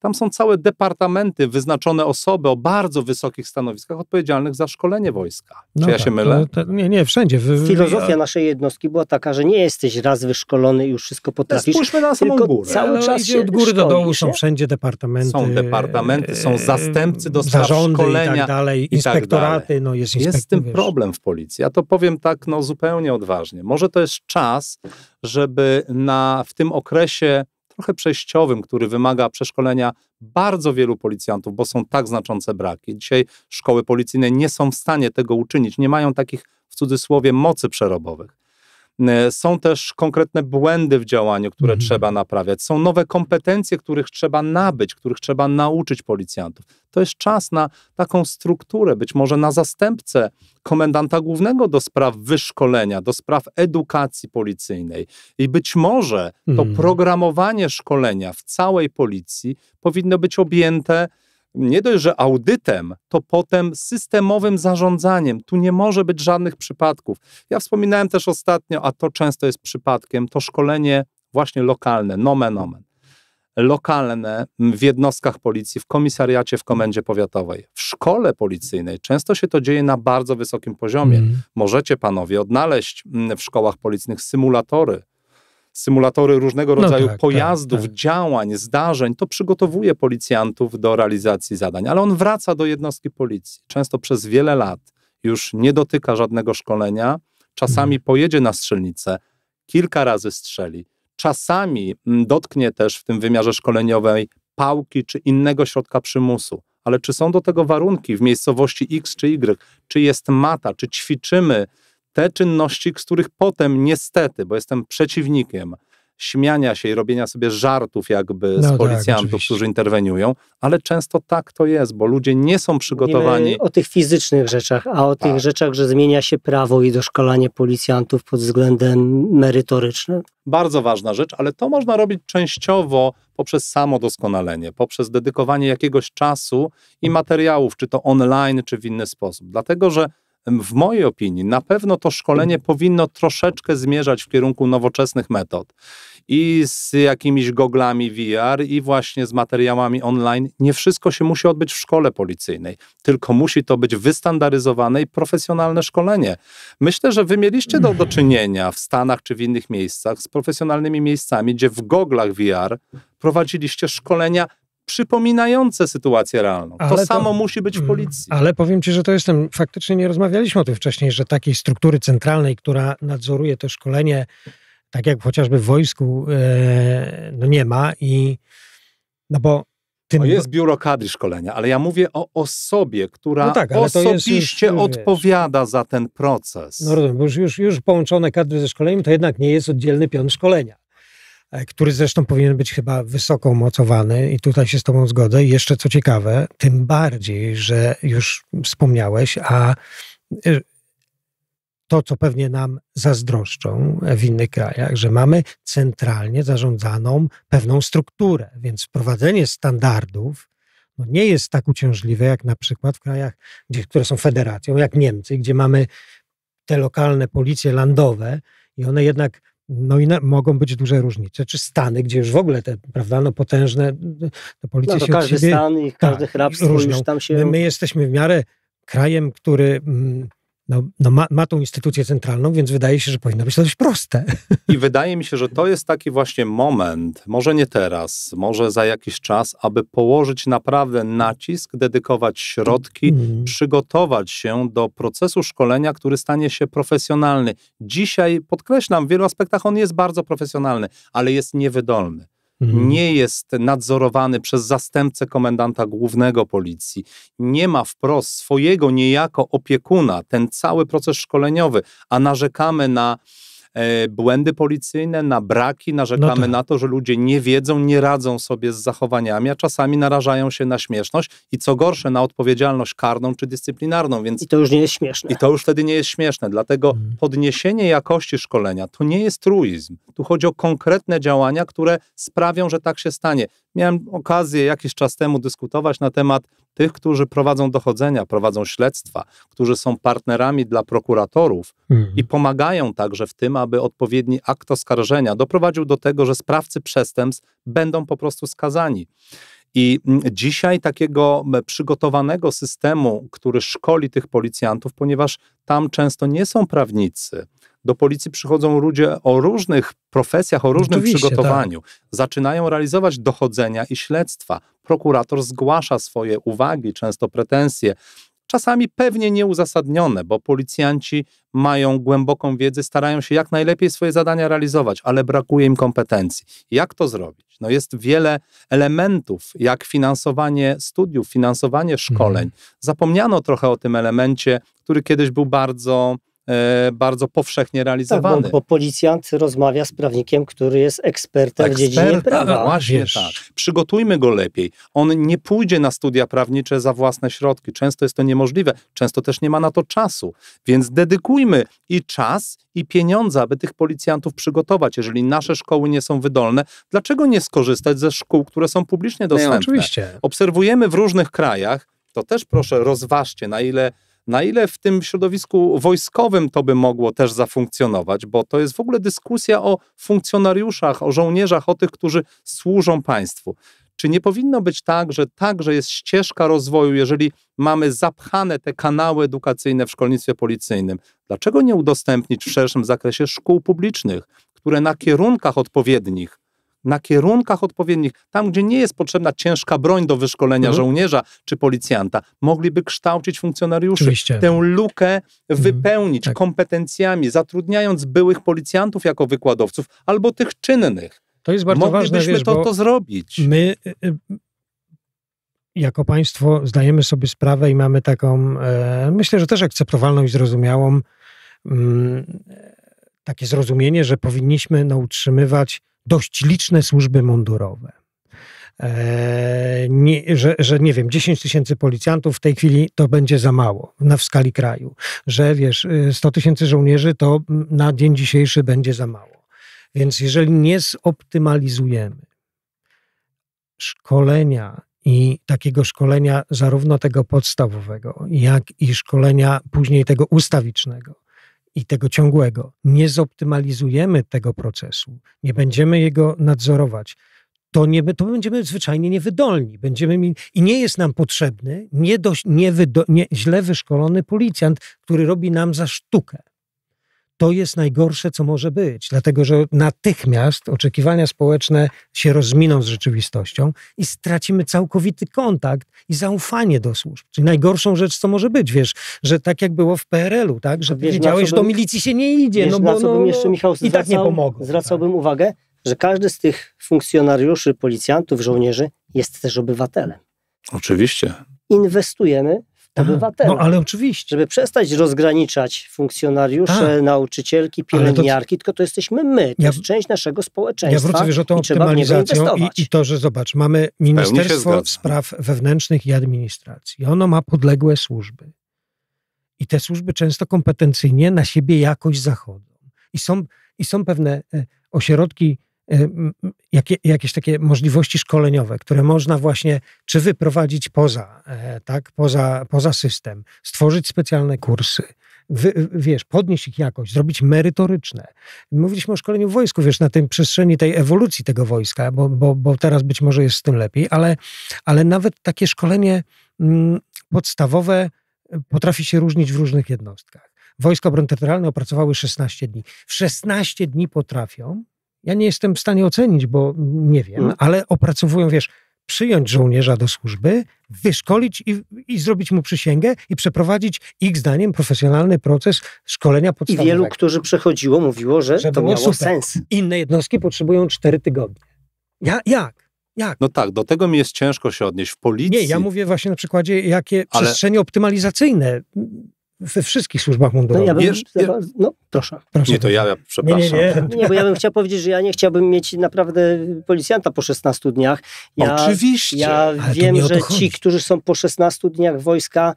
Tam są całe departamenty, wyznaczone osoby o bardzo wysokich stanowiskach odpowiedzialnych za szkolenie wojska. No Czy ja tak, się mylę? To, to, nie, nie, wszędzie. W, Filozofia naszej jednostki była taka, że nie jesteś raz wyszkolony i już wszystko potrafisz. Tak, spójrzmy na samą górę. Cały no, czas od góry do dołu są wszędzie departamenty. Są departamenty, są e, zastępcy do spraw szkolenia. i tak dalej, tak inspektoraty. No jest, inspektor, jest z tym wiesz. problem w policji. Ja to powiem tak no, zupełnie odważnie. Może to jest czas, żeby na, w tym okresie trochę przejściowym, który wymaga przeszkolenia bardzo wielu policjantów, bo są tak znaczące braki. Dzisiaj szkoły policyjne nie są w stanie tego uczynić, nie mają takich w cudzysłowie mocy przerobowych. E, są też konkretne błędy w działaniu, które mhm. trzeba naprawiać. Są nowe kompetencje, których trzeba nabyć, których trzeba nauczyć policjantów. To jest czas na taką strukturę, być może na zastępcę komendanta głównego do spraw wyszkolenia, do spraw edukacji policyjnej. I być może to mhm. programowanie szkolenia w całej policji powinno być objęte nie dość, że audytem, to potem systemowym zarządzaniem. Tu nie może być żadnych przypadków. Ja wspominałem też ostatnio, a to często jest przypadkiem, to szkolenie właśnie lokalne, nomen omen. Lokalne w jednostkach policji, w komisariacie, w komendzie powiatowej, w szkole policyjnej. Często się to dzieje na bardzo wysokim poziomie. Mm. Możecie panowie odnaleźć mm, w szkołach policyjnych symulatory symulatory różnego no rodzaju no tak, pojazdów, tak, tak. działań, zdarzeń, to przygotowuje policjantów do realizacji zadań. Ale on wraca do jednostki policji. Często przez wiele lat już nie dotyka żadnego szkolenia. Czasami mhm. pojedzie na strzelnicę, kilka razy strzeli. Czasami mm, dotknie też w tym wymiarze szkoleniowej pałki czy innego środka przymusu. Ale czy są do tego warunki w miejscowości X czy Y? Czy jest mata? Czy ćwiczymy te czynności, z których potem niestety, bo jestem przeciwnikiem śmiania się i robienia sobie żartów jakby no z tak, policjantów, którzy interweniują, ale często tak to jest, bo ludzie nie są przygotowani. Mówimy o tych fizycznych rzeczach, a o tak. tych rzeczach, że zmienia się prawo i doszkolanie policjantów pod względem merytorycznym. Bardzo ważna rzecz, ale to można robić częściowo poprzez samo doskonalenie, poprzez dedykowanie jakiegoś czasu i materiałów, czy to online, czy w inny sposób. Dlatego, że w mojej opinii na pewno to szkolenie mhm. powinno troszeczkę zmierzać w kierunku nowoczesnych metod i z jakimiś goglami VR i właśnie z materiałami online. Nie wszystko się musi odbyć w szkole policyjnej, tylko musi to być wystandaryzowane i profesjonalne szkolenie. Myślę, że wy mieliście do, do czynienia w Stanach czy w innych miejscach z profesjonalnymi miejscami, gdzie w goglach VR prowadziliście szkolenia przypominające sytuację realną. Ale to, to samo musi być w mm, policji. Ale powiem Ci, że to jestem, faktycznie nie rozmawialiśmy o tym wcześniej, że takiej struktury centralnej, która nadzoruje to szkolenie, tak jak chociażby w wojsku, e, no nie ma i no bo tym... To jest biuro kadry szkolenia, ale ja mówię o osobie, która no tak, osobiście już, no odpowiada wiesz, za ten proces. No rozumiem, bo już, już, już połączone kadry ze szkoleniem to jednak nie jest oddzielny pion szkolenia. E, który zresztą powinien być chyba wysoko umocowany i tutaj się z Tobą zgodzę. I jeszcze co ciekawe, tym bardziej, że już wspomniałeś, a e, to, co pewnie nam zazdroszczą w innych krajach, że mamy centralnie zarządzaną pewną strukturę, więc wprowadzenie standardów no nie jest tak uciążliwe jak na przykład w krajach, gdzie, które są federacją, jak Niemcy, gdzie mamy te lokalne policje landowe i one jednak no i na, mogą być duże różnice. Czy Stany, gdzie już w ogóle te, prawda, no potężne, to policja no, to się każdy od siebie, stan i tak, każdy tak, hrabstwo różnią. już tam się... My, my jesteśmy w miarę krajem, który... Mm, no, no ma, ma tą instytucję centralną, więc wydaje się, że powinno być to dość proste. I wydaje mi się, że to jest taki właśnie moment, może nie teraz, może za jakiś czas, aby położyć naprawdę nacisk, dedykować środki, mm. przygotować się do procesu szkolenia, który stanie się profesjonalny. Dzisiaj, podkreślam, w wielu aspektach on jest bardzo profesjonalny, ale jest niewydolny. Mhm. nie jest nadzorowany przez zastępcę komendanta głównego policji, nie ma wprost swojego niejako opiekuna, ten cały proces szkoleniowy, a narzekamy na E, błędy policyjne, na braki, narzekamy no tak. na to, że ludzie nie wiedzą, nie radzą sobie z zachowaniami, a czasami narażają się na śmieszność i co gorsze, na odpowiedzialność karną czy dyscyplinarną. Więc... I to już nie jest śmieszne. I to już wtedy nie jest śmieszne. Dlatego mm. podniesienie jakości szkolenia to nie jest truizm. Tu chodzi o konkretne działania, które sprawią, że tak się stanie. Miałem okazję jakiś czas temu dyskutować na temat tych, którzy prowadzą dochodzenia, prowadzą śledztwa, którzy są partnerami dla prokuratorów mhm. i pomagają także w tym, aby odpowiedni akt oskarżenia doprowadził do tego, że sprawcy przestępstw będą po prostu skazani. I mm, dzisiaj takiego przygotowanego systemu, który szkoli tych policjantów, ponieważ tam często nie są prawnicy, do policji przychodzą ludzie o różnych profesjach, o różnym Oczywiście, tak. przygotowaniu. Tak. Zaczynają realizować dochodzenia i śledztwa. Prokurator zgłasza swoje uwagi, często pretensje, czasami pewnie nieuzasadnione, bo policjanci mają głęboką wiedzę, starają się jak najlepiej swoje zadania realizować, ale brakuje im kompetencji. Jak to zrobić? No jest wiele elementów, jak finansowanie studiów, finansowanie szkoleń. Mhm. Zapomniano trochę o tym elemencie, który kiedyś był bardzo E, bardzo powszechnie realizowany. Tak, bo, bo, policjant rozmawia z prawnikiem, który jest ekspertem Eksperta, w dziedzinie prawa. Tak, właśnie tak. tak. Przygotujmy go lepiej. On nie pójdzie na studia prawnicze za własne środki. Często jest to niemożliwe. Często też nie ma na to czasu. Więc dedykujmy i czas, i pieniądze, aby tych policjantów przygotować. Jeżeli nasze szkoły nie są wydolne, dlaczego nie skorzystać ze szkół, które są publicznie no dostępne? No, oczywiście. Obserwujemy w różnych krajach, to też proszę rozważcie, na ile na ile w tym środowisku wojskowym to by mogło też zafunkcjonować, bo to jest w ogóle dyskusja o funkcjonariuszach, o żołnierzach, o tych, którzy służą państwu. Czy nie powinno być tak, że także jest ścieżka rozwoju, jeżeli mamy zapchane te kanały edukacyjne w szkolnictwie policyjnym? Dlaczego nie udostępnić w szerszym zakresie szkół publicznych, które na kierunkach odpowiednich na kierunkach odpowiednich, tam gdzie nie jest potrzebna ciężka broń do wyszkolenia mhm. żołnierza czy policjanta, mogliby kształcić funkcjonariuszy, Oczywiście. tę lukę mhm. wypełnić mhm. tak. kompetencjami, zatrudniając byłych policjantów jako wykładowców albo tych czynnych. To jest bardzo Moglibyśmy ważne, wiesz, to, to zrobić. My y, y, jako państwo zdajemy sobie sprawę i mamy taką, e, myślę, że też akceptowalną i zrozumiałą mm, e, takie zrozumienie, że powinniśmy no, utrzymywać dość liczne służby mundurowe. E, nie, że, że nie wiem, 10 tysięcy policjantów w tej chwili to będzie za mało na, w skali kraju, że wiesz, 100 y, tysięcy żołnierzy to na dzień dzisiejszy będzie za mało. Więc jeżeli nie zoptymalizujemy szkolenia i takiego szkolenia, zarówno tego podstawowego, jak i szkolenia później tego ustawicznego, i tego ciągłego. Nie zoptymalizujemy tego procesu, nie będziemy jego nadzorować. To, nie, to będziemy zwyczajnie niewydolni. Będziemy mi I nie jest nam potrzebny niedoś, niewydo, nie, źle wyszkolony policjant, który robi nam za sztukę to jest najgorsze, co może być, dlatego że natychmiast oczekiwania społeczne się rozminą z rzeczywistością i stracimy całkowity kontakt i zaufanie do służb. Czyli najgorszą rzecz, co może być, wiesz, że tak jak było w PRL-u, tak, że wiedziałeś, że do milicji się nie idzie, wiesz, no bo no jeszcze, Michał, zwracał, i tak nie pomogło. Zwracałbym tak. uwagę, że każdy z tych funkcjonariuszy, policjantów, żołnierzy jest też obywatelem. Oczywiście. Inwestujemy tak. obywatela. No ale oczywiście. Żeby przestać rozgraniczać funkcjonariusze, tak. nauczycielki, pielęgniarki, to... tylko to jesteśmy my, to ja... jest część naszego społeczeństwa. Ja wrócę wiesz o tą optymalizacją i, i, to, że zobacz, mamy Ministerstwo Spraw Wewnętrznych i Administracji. Ono ma podległe służby. I te służby często kompetencyjnie na siebie jakoś zachodzą. I są, i są pewne e, ośrodki Y, jakie, jakieś takie możliwości szkoleniowe, które można właśnie czy wyprowadzić poza, e, tak, poza, poza system, stworzyć specjalne kursy. Wy, wiesz, podnieść ich jakość, zrobić merytoryczne. Mówiliśmy o szkoleniu w wojsku, wiesz, na tej przestrzeni tej ewolucji tego wojska, bo, bo, bo teraz być może jest z tym lepiej, ale, ale nawet takie szkolenie mm, podstawowe e, potrafi się różnić w różnych jednostkach. Wojsko Obrony Terytorialne opracowały 16 dni. W 16 dni potrafią ja nie jestem w stanie ocenić, bo nie wiem, hmm. ale opracowują, wiesz, przyjąć żołnierza do służby, wyszkolić i, i zrobić mu przysięgę i przeprowadzić ich zdaniem profesjonalny proces szkolenia podstawowego. I wielu, którzy przechodziło, mówiło, że, to miało super. sens. Inne jednostki potrzebują cztery tygodnie. Ja, jak? Jak? No tak, do tego mi jest ciężko się odnieść. W policji... Nie, ja mówię właśnie na przykładzie, jakie Ale... przestrzenie optymalizacyjne we wszystkich służbach mundurowych. No, ja bym, Wiesz, no proszę. proszę. Nie, to ja, ja przepraszam. Nie, nie, nie. nie, bo ja bym chciał powiedzieć, że ja nie chciałbym mieć naprawdę policjanta po 16 dniach. Ja, Oczywiście. Ja wiem, że ci, którzy są po 16 dniach wojska,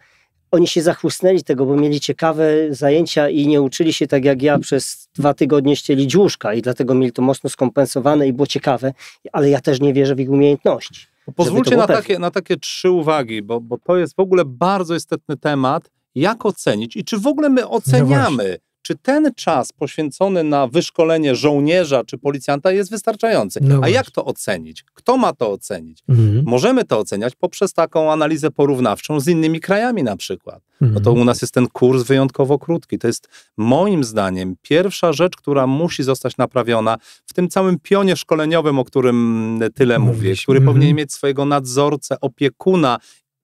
oni się zachłysnęli tego, bo mieli ciekawe zajęcia i nie uczyli się tak jak ja przez dwa tygodnie ścieli łóżka i dlatego mieli to mocno skompensowane i było ciekawe, ale ja też nie wierzę w ich umiejętności. Pozwólcie na takie, na takie trzy uwagi, bo, bo to jest w ogóle bardzo istotny temat jak ocenić i czy w ogóle my no oceniamy, no czy ten czas poświęcony na wyszkolenie żołnierza czy policjanta jest wystarczający. No A właśnie. jak to ocenić? Kto ma to ocenić? Mhm. Możemy to oceniać poprzez taką analizę porównawczą z innymi krajami na przykład. Mhm. No to u nas jest ten kurs wyjątkowo krótki. To jest moim zdaniem pierwsza rzecz, która musi zostać naprawiona w tym całym pionie szkoleniowym, o którym tyle Mówisz. No mówię, który mhm. powinien mieć swojego nadzorcę, opiekuna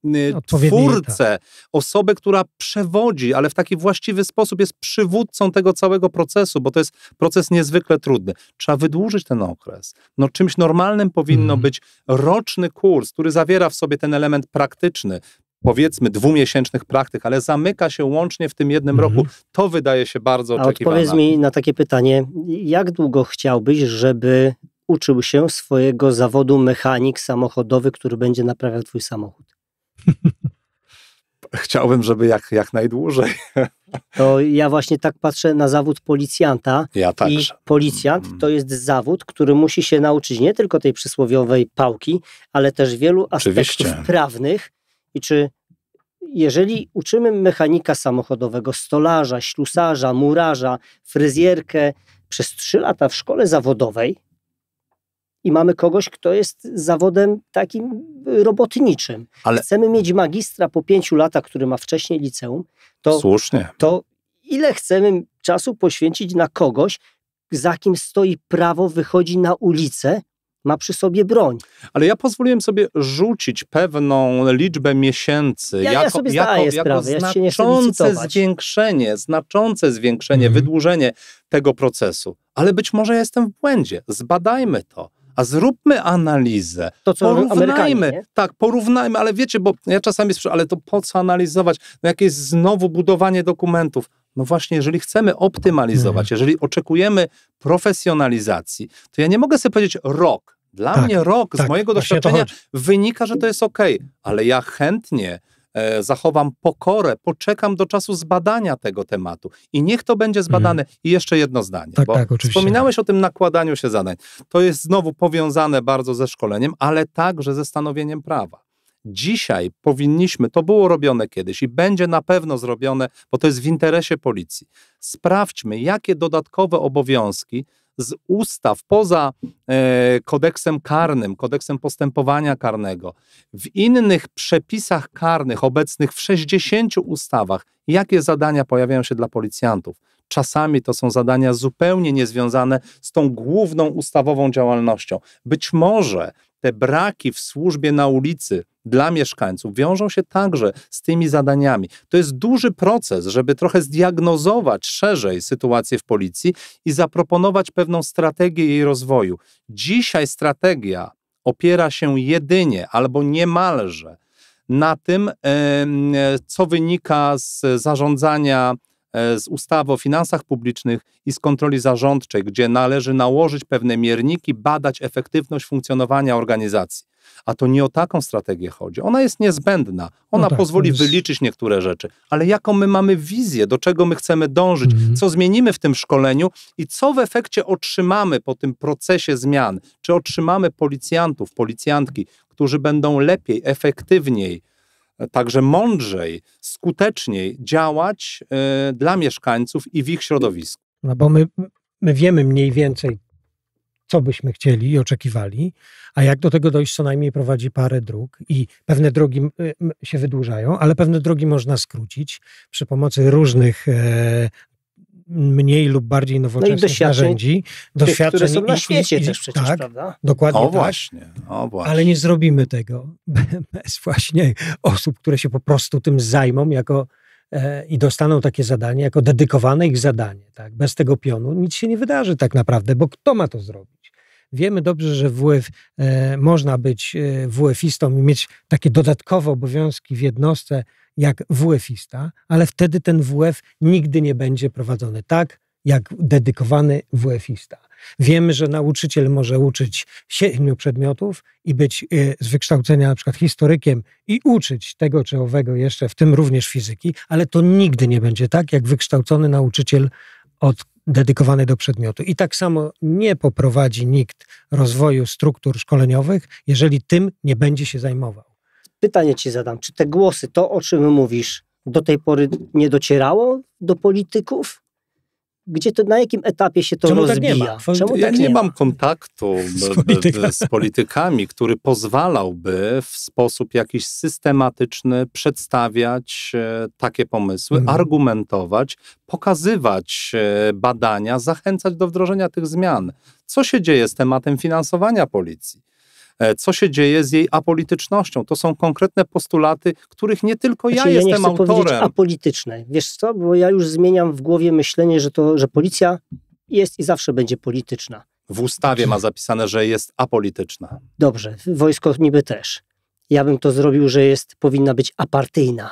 Y, twórcę, tak. osobę, która przewodzi, ale w taki właściwy sposób jest przywódcą tego całego procesu, bo to jest proces niezwykle trudny. Trzeba wydłużyć ten okres. No, czymś normalnym powinno mm. być roczny kurs, który zawiera w sobie ten element praktyczny, powiedzmy dwumiesięcznych praktyk, ale zamyka się łącznie w tym jednym mhm. roku. To wydaje się bardzo A oczekiwane. odpowiedz mi na takie pytanie, jak długo chciałbyś, żeby uczył się swojego zawodu mechanik samochodowy, który będzie naprawiał twój samochód? Chciałbym, żeby jak, jak najdłużej. To ja właśnie tak patrzę na zawód policjanta. Ja I policjant mm. to jest zawód, który musi się nauczyć nie tylko tej przysłowiowej pałki, ale też wielu aspektów prawnych. I czy jeżeli uczymy mechanika samochodowego, stolarza, ślusarza, murarza, fryzjerkę przez trzy lata w szkole zawodowej, i mamy kogoś, kto jest zawodem takim y, robotniczym. Ale... Chcemy mieć magistra po pięciu latach, który ma wcześniej liceum, to, Słusznie. to ile chcemy czasu poświęcić na kogoś, za kim stoi prawo, wychodzi na ulicę, ma przy sobie broń. Ale ja pozwoliłem sobie rzucić pewną liczbę miesięcy ja, jako, ja sobie jako, jako sprawę, znaczące zwiększenie, znaczące zwiększenie, mm. wydłużenie tego procesu. Ale być może jestem w błędzie. Zbadajmy to a zróbmy analizę. To, co porównajmy, tak, porównajmy, ale wiecie, bo ja czasami słyszę, ale to po co analizować? No jakieś znowu budowanie dokumentów. No właśnie, jeżeli chcemy optymalizować, mhm. jeżeli oczekujemy profesjonalizacji, to ja nie mogę sobie powiedzieć rok. Dla tak, mnie rok tak, z mojego doświadczenia wynika, że to jest ok, ale ja chętnie E, zachowam pokorę, poczekam do czasu zbadania tego tematu i niech to będzie mhm. zbadane. I jeszcze jedno zdanie, tak, bo tak, oczywiście. wspominałeś o tym nakładaniu się zadań. To jest znowu powiązane bardzo ze szkoleniem, ale także ze stanowieniem prawa. Dzisiaj powinniśmy, to było robione kiedyś i będzie na pewno zrobione, bo to jest w interesie policji. Sprawdźmy, jakie dodatkowe obowiązki z ustaw poza e, kodeksem karnym, kodeksem postępowania karnego, w innych przepisach karnych obecnych w 60 ustawach, jakie zadania pojawiają się dla policjantów. Czasami to są zadania zupełnie niezwiązane z tą główną ustawową działalnością. Być może te braki w służbie na ulicy, dla mieszkańców wiążą się także z tymi zadaniami. To jest duży proces, żeby trochę zdiagnozować szerzej sytuację w policji i zaproponować pewną strategię jej rozwoju. Dzisiaj strategia opiera się jedynie albo niemalże na tym, co wynika z zarządzania e, z ustawy o finansach publicznych i z kontroli zarządczej, gdzie należy nałożyć pewne mierniki, badać efektywność funkcjonowania organizacji. A to nie o taką strategię chodzi. Ona jest niezbędna. Ona no tak, pozwoli jest... wyliczyć niektóre rzeczy, ale jaką my mamy wizję, do czego my chcemy dążyć, mhm. co zmienimy w tym szkoleniu i co w efekcie otrzymamy po tym procesie zmian. Czy otrzymamy policjantów, policjantki, którzy będą lepiej, efektywniej, także mądrzej, skuteczniej działać y, dla mieszkańców i w ich środowisku. No bo my, my wiemy mniej więcej, co byśmy chcieli i oczekiwali, a jak do tego dojść, co najmniej prowadzi parę dróg i pewne drogi się wydłużają, ale pewne drogi można skrócić przy pomocy różnych e, mniej lub bardziej no nowoczesnych no doświadczeń, narzędzi, doświadczeń. Które są na świecie i, i, też przecież, tak, prawda? Dokładnie o, tak. Właśnie, o właśnie. Ale nie zrobimy tego bez właśnie osób, które się po prostu tym zajmą jako e, i dostaną takie zadanie, jako dedykowane ich zadanie. Tak? Bez tego pionu nic się nie wydarzy tak naprawdę, bo kto ma to zrobić? Wiemy dobrze, że WF, e, można być e, wf i mieć takie dodatkowe obowiązki w jednostce jak WFista, ale wtedy ten WF nigdy nie będzie prowadzony tak, jak dedykowany WFista. Wiemy, że nauczyciel może uczyć siedmiu przedmiotów i być e, z wykształcenia na przykład historykiem i uczyć tego czy owego jeszcze, w tym również fizyki, ale to nigdy nie będzie tak, jak wykształcony nauczyciel od dedykowanej do przedmiotu. I tak samo nie poprowadzi nikt rozwoju struktur szkoleniowych, jeżeli tym nie będzie się zajmował. Pytanie ci zadam, czy te głosy, to o czym mówisz, do tej pory nie docierało do polityków? gdzie to, na jakim etapie się to Czemu rozbija? Tak nie ma? Czemu ja tak nie, nie mam kontaktu z, polityka. z politykami, który pozwalałby w sposób jakiś systematyczny przedstawiać e, takie pomysły, mhm. argumentować, pokazywać e, badania, zachęcać do wdrożenia tych zmian. Co się dzieje z tematem finansowania policji? E, co się dzieje z jej apolitycznością. To są konkretne postulaty, których nie tylko ja znaczy, jestem ja nie chcę autorem. Powiedzieć apolityczne. Wiesz co, bo ja już zmieniam w głowie myślenie, że to, że policja jest i zawsze będzie polityczna. W ustawie ma zapisane, że jest apolityczna. Dobrze, wojsko niby też. Ja bym to zrobił, że jest, powinna być apartyjna.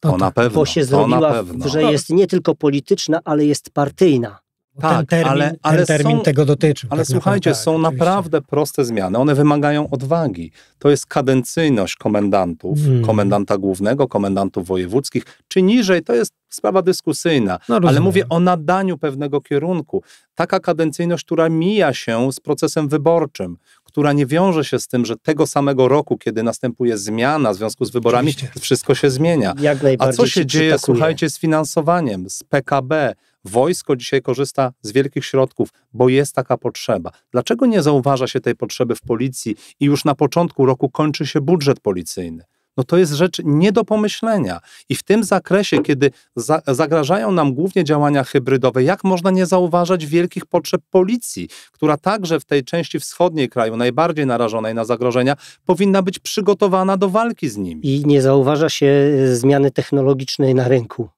To, to tak, na pewno. Bo się to zrobiła, że jest nie tylko polityczna, ale jest partyjna. Tak, ten termin, ale, ale ten termin są, tego dotyczy. Ale tak słuchajcie, tak, są oczywiście. naprawdę proste zmiany. One wymagają odwagi. To jest kadencyjność komendantów, hmm. komendanta głównego, komendantów wojewódzkich, czy niżej, to jest sprawa dyskusyjna. No, ale mówię o nadaniu pewnego kierunku. Taka kadencyjność, która mija się z procesem wyborczym, która nie wiąże się z tym, że tego samego roku, kiedy następuje zmiana w związku z wyborami, Oczywiście. wszystko się zmienia. A co się, się dzieje, słuchajcie, z finansowaniem, z PKB, Wojsko dzisiaj korzysta z wielkich środków, bo jest taka potrzeba. Dlaczego nie zauważa się tej potrzeby w policji i już na początku roku kończy się budżet policyjny? No to jest rzecz nie do pomyślenia. I w tym zakresie, kiedy za zagrażają nam głównie działania hybrydowe, jak można nie zauważać wielkich potrzeb policji, która także w tej części wschodniej kraju, najbardziej narażonej na zagrożenia, powinna być przygotowana do walki z nimi. I nie zauważa się e, zmiany technologicznej na rynku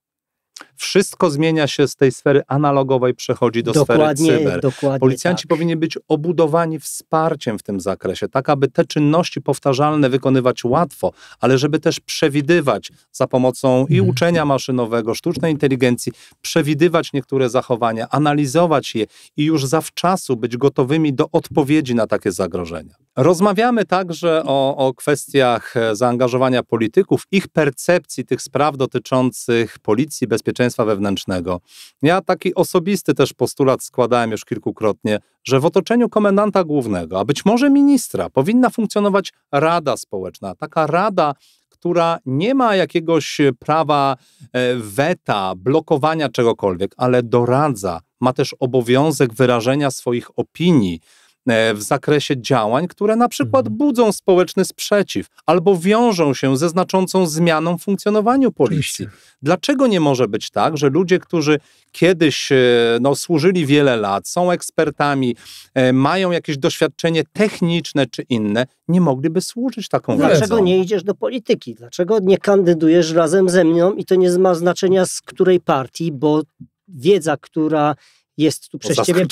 wszystko zmienia się z tej sfery analogowej, przechodzi do dokładnie, sfery cyber. Dokładnie Policjanci tak. powinni być obudowani wsparciem w tym zakresie, tak aby te czynności powtarzalne wykonywać łatwo, ale żeby też przewidywać za pomocą i mhm. uczenia maszynowego, sztucznej inteligencji, przewidywać niektóre zachowania, analizować je i już zawczasu być gotowymi do odpowiedzi na takie zagrożenia. Rozmawiamy także o, o kwestiach e, zaangażowania polityków, ich percepcji tych spraw dotyczących policji, bezpieczeństwa wewnętrznego. Ja taki osobisty też postulat składałem już kilkukrotnie, że w otoczeniu komendanta głównego, a być może ministra, powinna funkcjonować rada społeczna. Taka rada, która nie ma jakiegoś prawa e, weta, blokowania czegokolwiek, ale doradza, ma też obowiązek wyrażenia swoich opinii E, w zakresie działań, które na przykład mhm. budzą społeczny sprzeciw albo wiążą się ze znaczącą zmianą w funkcjonowaniu policji. Oczywiście. Dlaczego nie może być tak, że ludzie, którzy kiedyś e, no, służyli wiele lat, są ekspertami, e, mają jakieś doświadczenie techniczne czy inne, nie mogliby służyć taką no, wiedzą? Dlaczego nie idziesz do polityki? Dlaczego nie kandydujesz razem ze mną i to nie ma znaczenia z której partii, bo wiedza, która jest tu przez ciebie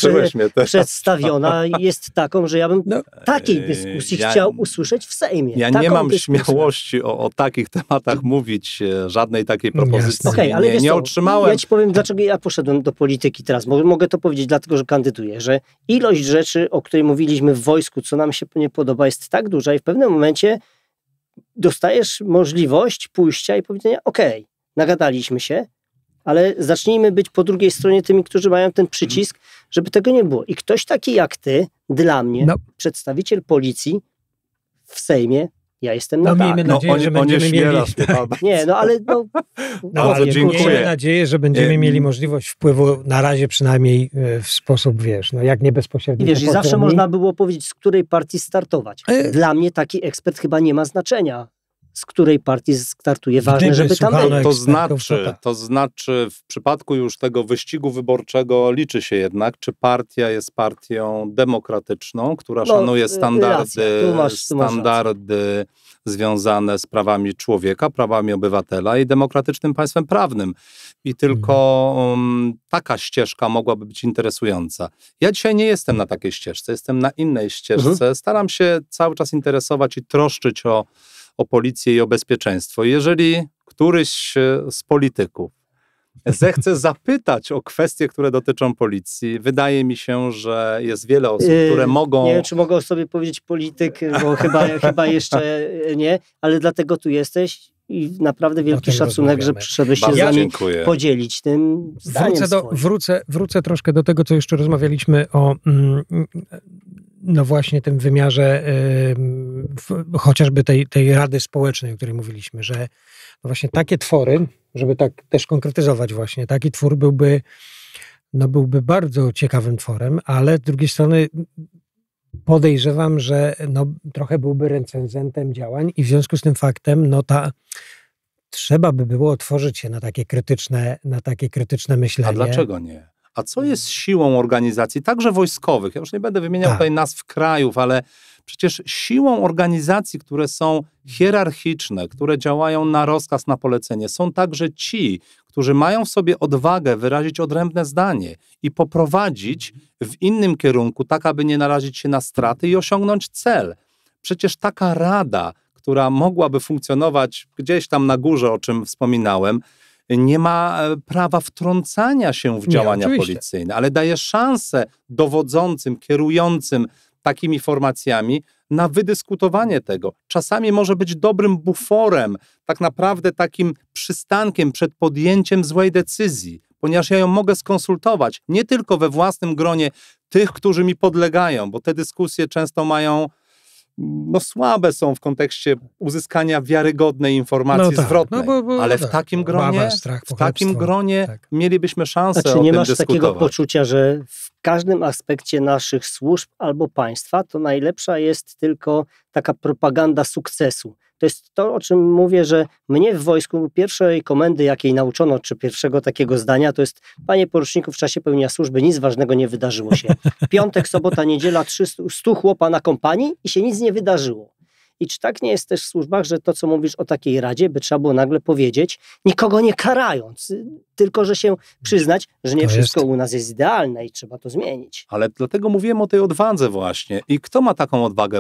przedstawiona, jest taką, że ja bym no, takiej e, dyskusji ja, chciał usłyszeć w Sejmie. Ja taką nie mam dyskusję. śmiałości o, o, takich tematach mówić, e, żadnej takiej propozycji okay, ale nie, nie otrzymałem. Ja ci powiem, dlaczego ja poszedłem do polityki teraz. Mogę to powiedzieć dlatego, że kandyduję, że ilość rzeczy, o której mówiliśmy w wojsku, co nam się nie podoba, jest tak duża i w pewnym momencie dostajesz możliwość pójścia i powiedzenia, okej, okay, nagadaliśmy się, ale zacznijmy być po drugiej stronie tymi, którzy mają ten przycisk, żeby tego nie było. I ktoś taki jak ty, dla mnie, no. przedstawiciel policji w Sejmie, ja jestem na no, tak. nadzieję, no, on, mieli... Nie, no ale... No, no ale Miejmy nadzieję, że będziemy mieli możliwość wpływu, na razie przynajmniej e, w sposób, wiesz, no jak nie bezpośrednio. wiesz, i zawsze można było powiedzieć, z której partii startować. E, dla mnie taki ekspert chyba nie ma znaczenia z której partii startuje. Ważne, Gdyby żeby tam To tak, tak, znaczy, tak. to znaczy, w przypadku już tego wyścigu wyborczego liczy się jednak, czy partia jest partią demokratyczną, która no, szanuje y, standardy, tu masz, tu standardy związane z prawami człowieka, prawami obywatela i demokratycznym państwem prawnym. I tylko um, taka ścieżka mogłaby być interesująca. Ja dzisiaj nie jestem na takiej ścieżce, jestem na innej ścieżce. Mhm. Staram się cały czas interesować i troszczyć o o policję i o bezpieczeństwo. Jeżeli któryś z polityków zechce zapytać o kwestie, które dotyczą policji. Wydaje mi się, że jest wiele osób, yy, które mogą. Nie wiem, czy mogą sobie powiedzieć polityk, bo chyba, chyba jeszcze nie, ale dlatego tu jesteś. I naprawdę no wielki tak szacunek, że przyszedłeś się ja z nami podzielić tym zdaniem wrócę, do, wrócę, wrócę troszkę do tego, co jeszcze rozmawialiśmy o mm, no właśnie tym wymiarze w, chociażby tej, tej rady społecznej, o której mówiliśmy, że no właśnie takie twory, żeby tak też konkretyzować właśnie, taki twór byłby, no byłby bardzo ciekawym tworem, ale z drugiej strony podejrzewam, że no, trochę byłby recenzentem działań i w związku z tym faktem, no ta trzeba by było otworzyć się na takie krytyczne, na takie krytyczne myślenie. A dlaczego nie? A co mhm. jest siłą organizacji, także wojskowych? Ja już nie będę wymieniał tak. tutaj nazw krajów, ale przecież siłą organizacji, które są hierarchiczne, które działają na rozkaz, na polecenie, są także ci, którzy mają w sobie odwagę wyrazić odrębne zdanie i poprowadzić w innym kierunku, tak aby nie narazić się na straty i osiągnąć cel. Przecież taka rada, która mogłaby funkcjonować gdzieś tam na górze, o czym wspominałem, nie ma e, prawa wtrącania się w działania nie, policyjne, ale daje szansę dowodzącym, kierującym takimi formacjami na wydyskutowanie tego. Czasami może być dobrym buforem, tak naprawdę takim przystankiem przed podjęciem złej decyzji, ponieważ ja ją mogę skonsultować nie tylko we własnym gronie tych, którzy mi podlegają, bo te dyskusje często mają no, słabe są w kontekście uzyskania wiarygodnej informacji no tak, zwrotnej. No bo, bo, ale w tak. takim gronie, w takim gronie tak. mielibyśmy szansę. Znaczy, nie masz dyskutować. takiego poczucia, że w każdym aspekcie naszych służb albo państwa to najlepsza jest tylko taka propaganda sukcesu. To jest to, o czym mówię, że mnie w wojsku pierwszej komendy, jakiej nauczono, czy pierwszego takiego zdania, to jest panie poruczniku, w czasie pełnienia służby nic ważnego nie wydarzyło się. Piątek, sobota, niedziela, 300 chłopa na kompanii i się nic nie wydarzyło. I czy tak nie jest też w służbach, że to, co mówisz o takiej radzie, by trzeba było nagle powiedzieć, nikogo nie karając, y, tylko że się przyznać, że nie to wszystko jest... u nas jest idealne i trzeba to zmienić. Ale dlatego mówiłem o tej odwadze właśnie. I kto ma taką odwagę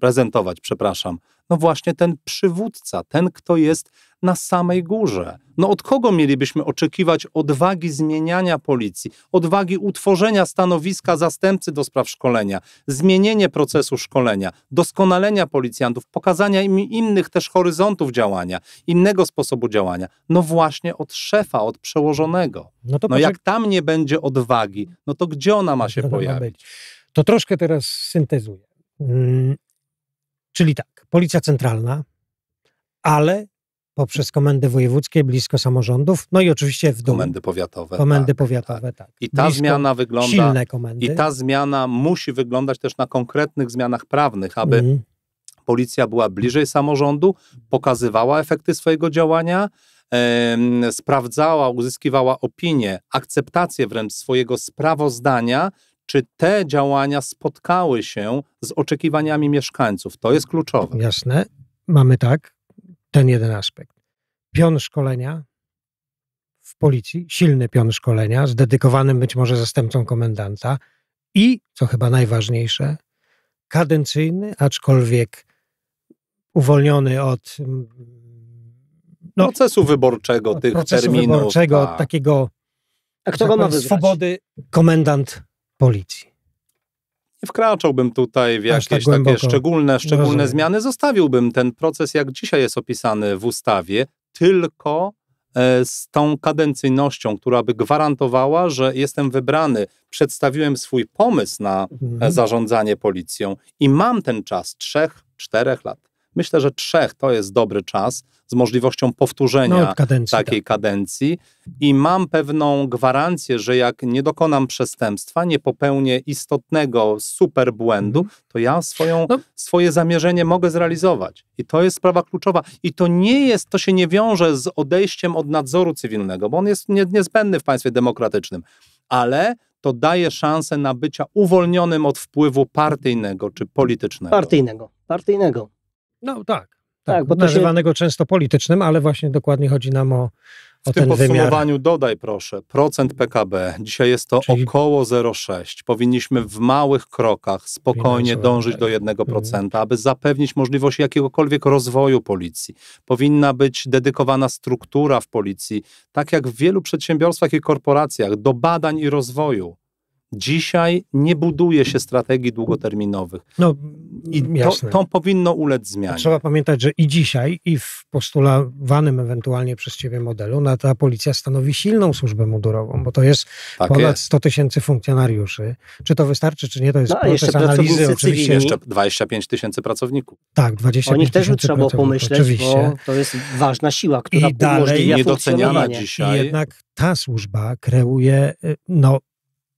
prezentować, przepraszam? No właśnie ten przywódca, ten, kto jest na samej górze. No od kogo mielibyśmy oczekiwać odwagi zmieniania policji, odwagi utworzenia stanowiska zastępcy do spraw szkolenia, zmienienie procesu szkolenia, doskonalenia policjantów, pokazania im innych też horyzontów działania, innego sposobu działania? No właśnie od szefa, od przełożonego. No, to no jak tam nie będzie odwagi, no to gdzie ona ma się to pojawić? To troszkę teraz syntezuję. Hmm. Czyli tak, Policja Centralna, ale poprzez komendy wojewódzkie, blisko samorządów, no i oczywiście w dół. Komendy powiatowe. Komendy tak, powiatowe, tak. tak. I ta blisko, zmiana wygląda... Silne komendy. I ta zmiana musi wyglądać też na konkretnych zmianach prawnych, aby mm. policja była bliżej samorządu, pokazywała efekty swojego działania, sprawdzała, uzyskiwała opinię, akceptację wręcz swojego sprawozdania czy te działania spotkały się z oczekiwaniami mieszkańców. To jest kluczowe. Jasne. Mamy tak, ten jeden aspekt. Pion szkolenia w policji, silny pion szkolenia, z dedykowanym być może zastępcą komendanta i, co chyba najważniejsze, kadencyjny, aczkolwiek uwolniony od mm, no, procesu wyborczego, tych procesu terminów. Procesu wyborczego, tak. takiego a kto tak go ma wybrać? Swobody komendant policji. Nie wkraczałbym tutaj w tak jakieś tak takie szczególne, szczególne zmiany. Zostawiłbym ten proces, jak dzisiaj jest opisany w ustawie, tylko e, z tą kadencyjnością, która by gwarantowała, że jestem wybrany, przedstawiłem swój pomysł na e, mhm. zarządzanie policją i mam ten czas trzech, czterech lat. Myślę, że trzech to jest dobry czas, z możliwością powtórzenia no, kadencji, takiej tak. kadencji i mam pewną gwarancję, że jak nie dokonam przestępstwa, nie popełnię istotnego superbłędu, mm. to ja swoją, no. swoje zamierzenie mogę zrealizować. I to jest sprawa kluczowa. I to nie jest, to się nie wiąże z odejściem od nadzoru cywilnego, bo on jest niezbędny w państwie demokratycznym. Ale to daje szansę bycia uwolnionym od wpływu partyjnego czy politycznego. Partyjnego. Partyjnego. No tak. Tak, tak, bo nazywanego się... często politycznym, ale właśnie dokładnie chodzi nam o, w tym podsumowaniu wymiar. dodaj proszę, procent PKB. Dzisiaj jest to Czyli... około 0,6. Powinniśmy w małych krokach spokojnie dążyć do 1%, mm. aby zapewnić możliwość jakiegokolwiek rozwoju policji. Powinna być dedykowana struktura w policji, tak jak w wielu przedsiębiorstwach i korporacjach, do badań i rozwoju. Dzisiaj nie buduje się strategii długoterminowych. No, I to, to, powinno ulec zmianie. Trzeba pamiętać, że i dzisiaj, i w postulowanym ewentualnie przez Ciebie modelu, na ta policja stanowi silną służbę mundurową, bo to jest tak ponad jest. 100 tysięcy funkcjonariuszy. Czy to wystarczy, czy nie, to jest no, proces jeszcze analizy. Oczywiście. Jeszcze 25 tysięcy pracowników. Tak, 25 O nich też trzeba pomyśleć, oczywiście. bo to jest ważna siła, która I dalej, nie niedoceniana dzisiaj. I jednak ta służba kreuje y, no,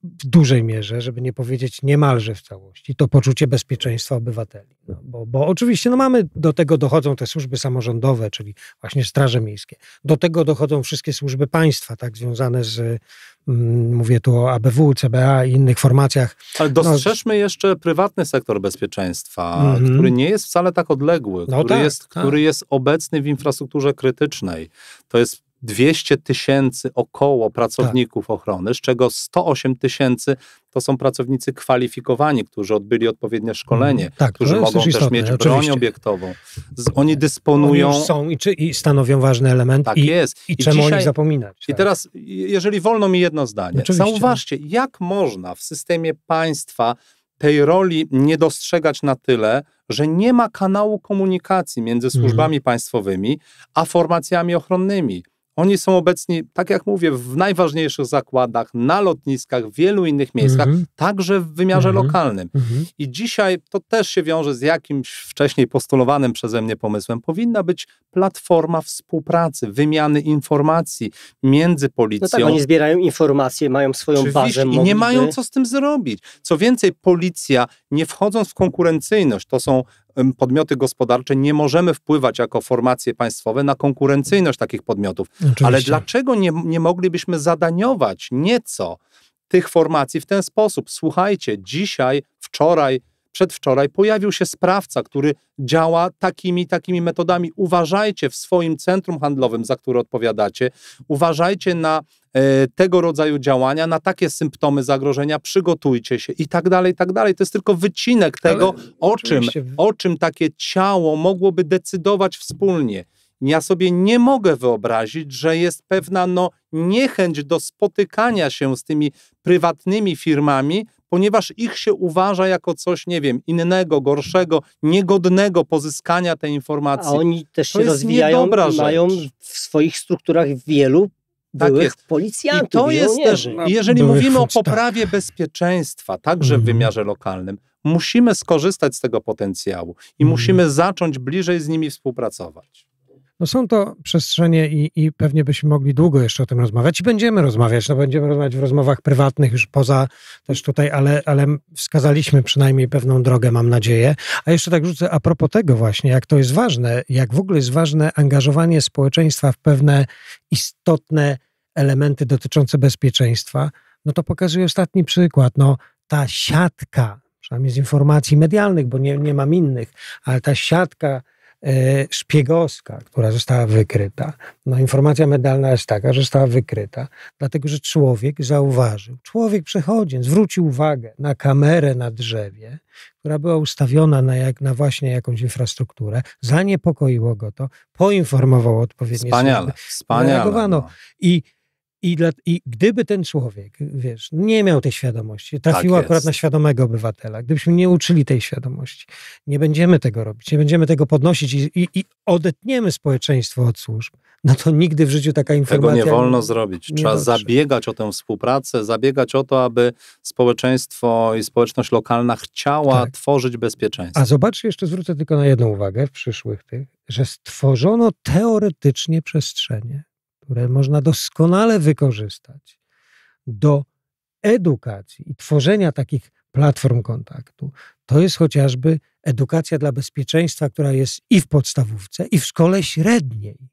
w dużej mierze, żeby nie powiedzieć niemalże w całości, to poczucie bezpieczeństwa obywateli. No, bo, bo oczywiście no mamy, do tego dochodzą te służby samorządowe, czyli właśnie straże miejskie. Do tego dochodzą wszystkie służby państwa, tak związane z, mm, mówię tu o ABW, CBA i innych formacjach. Ale dostrzeżmy no, jeszcze prywatny sektor bezpieczeństwa, mm -hmm. który nie jest wcale tak odległy, no który, tak, jest, tak. który jest obecny w infrastrukturze krytycznej. To jest 200 tysięcy około tak. pracowników tak. ochrony, z czego 108 tysięcy to są pracownicy kwalifikowani, którzy odbyli odpowiednie mhm. szkolenie, mm, tak, którzy mogą też istotne, mieć broń oczywiście. obiektową. Z, oni dysponują. Oni są i, czy, i, stanowią ważny element. Tak i, jest. I, I czemu dzisiaj, zapominać? Tak? I teraz, jeżeli wolno mi jedno zdanie, oczywiście. zauważcie, jak można w systemie państwa tej roli nie dostrzegać na tyle, że nie ma kanału komunikacji między mhm. służbami mm. państwowymi a formacjami ochronnymi. Oni są obecni, tak jak mówię, w najważniejszych zakładach, na lotniskach, w wielu innych miejscach, mm -hmm. także w wymiarze mm -hmm. lokalnym. Mm -hmm. I dzisiaj to też się wiąże z jakimś wcześniej postulowanym przeze mnie pomysłem. Powinna być platforma współpracy, wymiany informacji między policją. No tak, oni zbierają informacje, mają swoją Oczywiście, bazę. I nie mają co z tym zrobić. Co więcej, policja, nie wchodząc w konkurencyjność, to są podmioty gospodarcze nie możemy wpływać jako formacje państwowe na konkurencyjność takich podmiotów. Oczywiście. Ale dlaczego nie, nie moglibyśmy zadaniować nieco tych formacji w ten sposób? Słuchajcie, dzisiaj, wczoraj przedwczoraj pojawił się sprawca, który działa takimi takimi metodami. Uważajcie w swoim centrum handlowym, za które odpowiadacie, uważajcie na e, tego rodzaju działania, na takie symptomy zagrożenia, przygotujcie się i tak dalej, i tak dalej. To jest tylko wycinek tego, Ale, o czym, o czym takie ciało mogłoby decydować wspólnie. Ja sobie nie mogę wyobrazić, że jest pewna no, niechęć do spotykania się z tymi prywatnymi firmami, ponieważ ich się uważa jako coś, nie wiem, innego, gorszego, niegodnego pozyskania tej informacji. A oni też to się rozwijają, mają w swoich strukturach wielu tak byłych jest. policjantów. I to jest też, jeżeli mówimy o tak. poprawie tak. bezpieczeństwa, także w mhm. wymiarze lokalnym, musimy skorzystać z tego potencjału i mhm. musimy zacząć bliżej z nimi współpracować. No są to przestrzenie i, i pewnie byśmy mogli długo jeszcze o tym rozmawiać i będziemy rozmawiać, no będziemy rozmawiać w rozmowach prywatnych już poza też tutaj, ale, ale wskazaliśmy przynajmniej pewną drogę, mam nadzieję. A jeszcze tak rzucę a propos tego właśnie, jak to jest ważne, jak w ogóle jest ważne angażowanie społeczeństwa w pewne istotne elementy dotyczące bezpieczeństwa, no to pokazuje ostatni przykład, no ta siatka, przynajmniej z informacji medialnych, bo nie, nie mam innych, ale ta siatka E, szpiegowska, która została wykryta. No, informacja medalna jest taka, że została wykryta, dlatego że człowiek zauważył, człowiek przechodząc zwrócił uwagę na kamerę na drzewie, która była ustawiona na, jak, na właśnie jakąś infrastrukturę, zaniepokoiło go to, poinformował odpowiednie Wspaniale, służby. wspaniale. No. I i, dla, I, gdyby ten człowiek, wiesz, nie miał tej świadomości, trafił tak akurat na świadomego obywatela, gdybyśmy nie uczyli tej świadomości, nie będziemy tego robić, nie będziemy tego podnosić i, i, i odetniemy społeczeństwo od służb, no to nigdy w życiu taka informacja... Tego nie wolno zrobić. Trzeba dobrze. zabiegać o tę współpracę, zabiegać o to, aby społeczeństwo i społeczność lokalna chciała tak. tworzyć bezpieczeństwo. A zobacz, jeszcze zwrócę tylko na jedną uwagę w przyszłych tych, że stworzono teoretycznie przestrzenie które można doskonale wykorzystać do edukacji i tworzenia takich platform kontaktu, to jest chociażby edukacja dla bezpieczeństwa, która jest i w podstawówce, i w szkole średniej.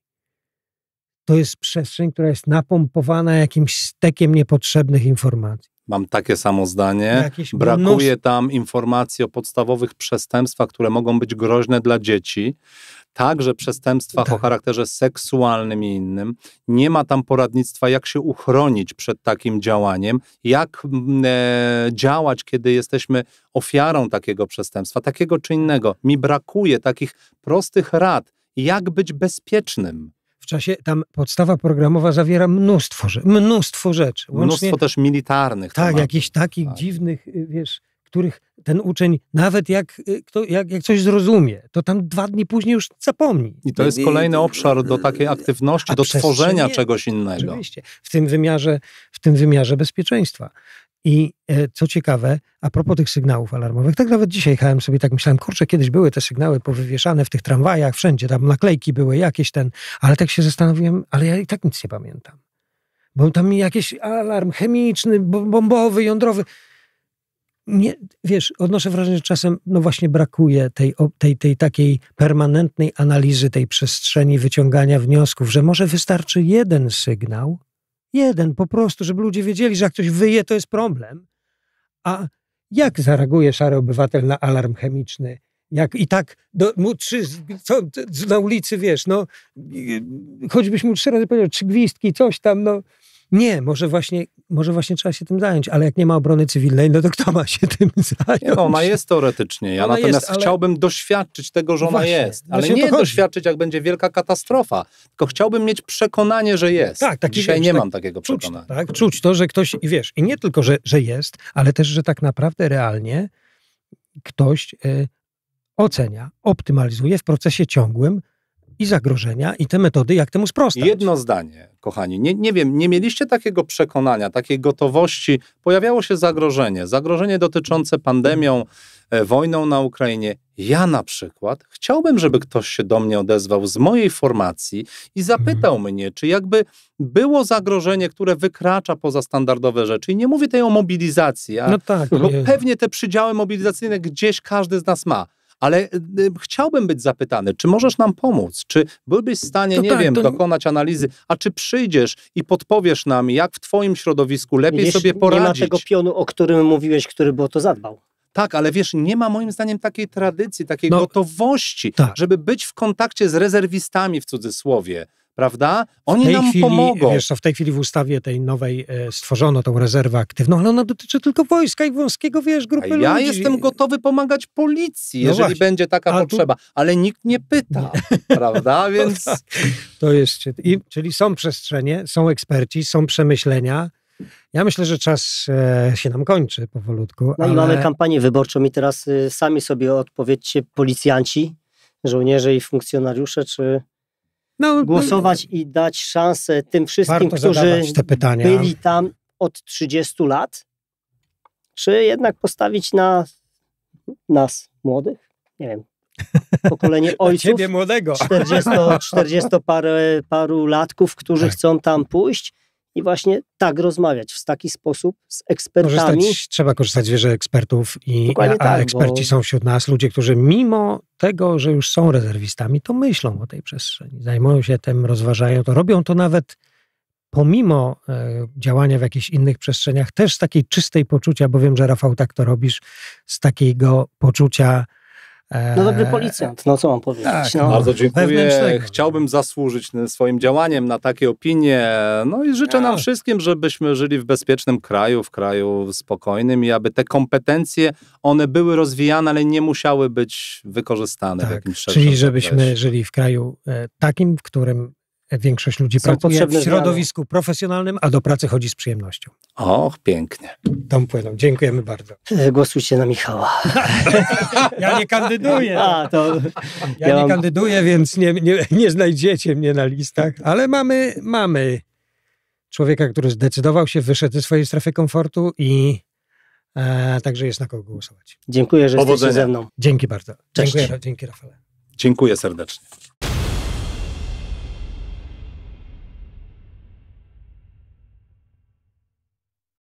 To jest przestrzeń, która jest napompowana jakimś stekiem niepotrzebnych informacji. Mam takie samo zdanie. Brakuje mnóstwo... tam informacji o podstawowych przestępstwach, które mogą być groźne dla dzieci, także przestępstwach tak. o charakterze seksualnym i innym. Nie ma tam poradnictwa, jak się uchronić przed takim działaniem, jak mm, e, działać, kiedy jesteśmy ofiarą takiego przestępstwa, takiego czy innego. Mi brakuje takich prostych rad, jak być bezpiecznym w czasie, tam podstawa programowa zawiera mnóstwo, mnóstwo rzeczy. Łącznie, mnóstwo też militarnych. Tak, tematów. jakichś takich tak. dziwnych, y, wiesz, których ten uczeń, nawet jak, y, kto, jak, jak coś zrozumie, to tam dwa dni później już zapomni. I to jest kolejny obszar do takiej aktywności, A do tworzenia czegoś innego. Oczywiście, w tym wymiarze, w tym wymiarze bezpieczeństwa. I e, co ciekawe, a propos tych sygnałów alarmowych, tak nawet dzisiaj jechałem sobie, tak myślałem, kurczę, kiedyś były te sygnały powywieszane w tych tramwajach, wszędzie, tam naklejki były, jakieś ten, ale tak się zastanowiłem, ale ja i tak nic nie pamiętam. Bo tam jakiś alarm chemiczny, bombowy, jądrowy. Nie, wiesz, odnoszę wrażenie, że czasem no właśnie brakuje tej, tej, tej takiej permanentnej analizy tej przestrzeni, wyciągania wniosków, że może wystarczy jeden sygnał, Jeden po prostu, żeby ludzie wiedzieli, że jak ktoś wyje, to jest problem. A jak zareaguje szary obywatel na alarm chemiczny? Jak i tak do, mu trzy, co, na ulicy, wiesz, no choćbyś mu trzy razy powiedział, trzy gwizdki, coś tam, no nie, może właśnie, może właśnie trzeba się tym zająć, ale jak nie ma obrony cywilnej, no to kto ma się tym zająć? Nie, ona jest teoretycznie. Ja ona natomiast jest, ale... chciałbym doświadczyć tego, że ona właśnie, jest. No ale nie doświadczyć, jak będzie wielka katastrofa, tylko chciałbym mieć przekonanie, że jest. Tak, Dzisiaj wiesz, nie tak, mam takiego czuć, przekonania. Tak, czuć to, że ktoś, i wiesz, i nie tylko, że, że jest, ale też, że tak naprawdę realnie ktoś y, ocenia, optymalizuje w procesie ciągłym i zagrożenia, i te metody, jak temu sprostać. Jedno zdanie, kochani. Nie, nie wiem, nie mieliście takiego przekonania, takiej gotowości. Pojawiało się zagrożenie. Zagrożenie dotyczące pandemią, e, wojną na Ukrainie. Ja na przykład chciałbym, żeby ktoś się do mnie odezwał z mojej formacji i zapytał mhm. mnie, czy jakby było zagrożenie, które wykracza poza standardowe rzeczy. I nie mówię tej o mobilizacji, a, no tak, bo nie. pewnie te przydziały mobilizacyjne gdzieś każdy z nas ma ale y, chciałbym być zapytany, czy możesz nam pomóc? Czy byłbyś w stanie, to nie tak, wiem, to... dokonać analizy? A czy przyjdziesz i podpowiesz nam, jak w twoim środowisku lepiej sobie poradzić? Nie ma tego pionu, o którym mówiłeś, który by o to zadbał. Tak, ale wiesz, nie ma moim zdaniem takiej tradycji, takiej no, gotowości, tak. żeby być w kontakcie z rezerwistami w cudzysłowie prawda? Oni nam chwili, pomogą. Wiesz, w tej chwili w ustawie tej nowej e, stworzono tą rezerwę aktywną, ale ona dotyczy tylko wojska i wąskiego, wiesz, grupy ja ludzi. Ja jestem gotowy pomagać policji, no jeżeli właśnie. będzie taka A potrzeba, tu... ale nikt nie pyta, nie. prawda? No Więc... Tak. To jest, I, czyli są przestrzenie, są eksperci, są przemyślenia, ja myślę, że czas e, się nam kończy powolutku. No ale... i mamy kampanię wyborczą i teraz y, sami sobie odpowiedzcie policjanci, żołnierze i funkcjonariusze, czy no, głosować i dać szansę tym wszystkim, którzy byli tam od 30 lat? Czy jednak postawić na nas, młodych? Nie wiem. Pokolenie ojców. Ciebie młodego. 40, 40 parę, paru latków, którzy tak. chcą tam pójść i właśnie tak rozmawiać, w taki sposób z ekspertami. Korzystać, trzeba korzystać z wiedzy ekspertów, i, a, tak, eksperci bo... są wśród nas ludzie, którzy mimo tego, że już są rezerwistami, to myślą o tej przestrzeni, zajmują się tym, rozważają to, robią to nawet pomimo e, działania w jakichś innych przestrzeniach, też z takiej czystej poczucia, bo wiem, że Rafał tak to robisz, z takiego poczucia no dobry e, policjant, no co mam powiedzieć. Tak, no. Bardzo dziękuję. Chciałbym zasłużyć swoim działaniem na takie opinie. No i życzę nam wszystkim, żebyśmy żyli w bezpiecznym kraju, w kraju spokojnym i aby te kompetencje, one były rozwijane, ale nie musiały być wykorzystane tak, w jakimś Czyli żebyśmy żyli w kraju e, takim, w którym większość ludzi Są pracuje w środowisku profesjonalnym, a do pracy chodzi z przyjemnością. Och, pięknie. Tą płyną. Dziękujemy bardzo. E, głosujcie na Michała. ja nie kandyduję. A, to... Ja, ja mam... nie kandyduję, więc nie, nie, nie znajdziecie mnie na listach, ale mamy, mamy człowieka, który zdecydował się, wyszedł ze swojej strefy komfortu i e, także jest na kogo głosować. Dziękuję, że Powodzenia. jesteście ze mną. Dzięki bardzo. Cześć. Dziękuję, dzięki Rafale. Dziękuję serdecznie.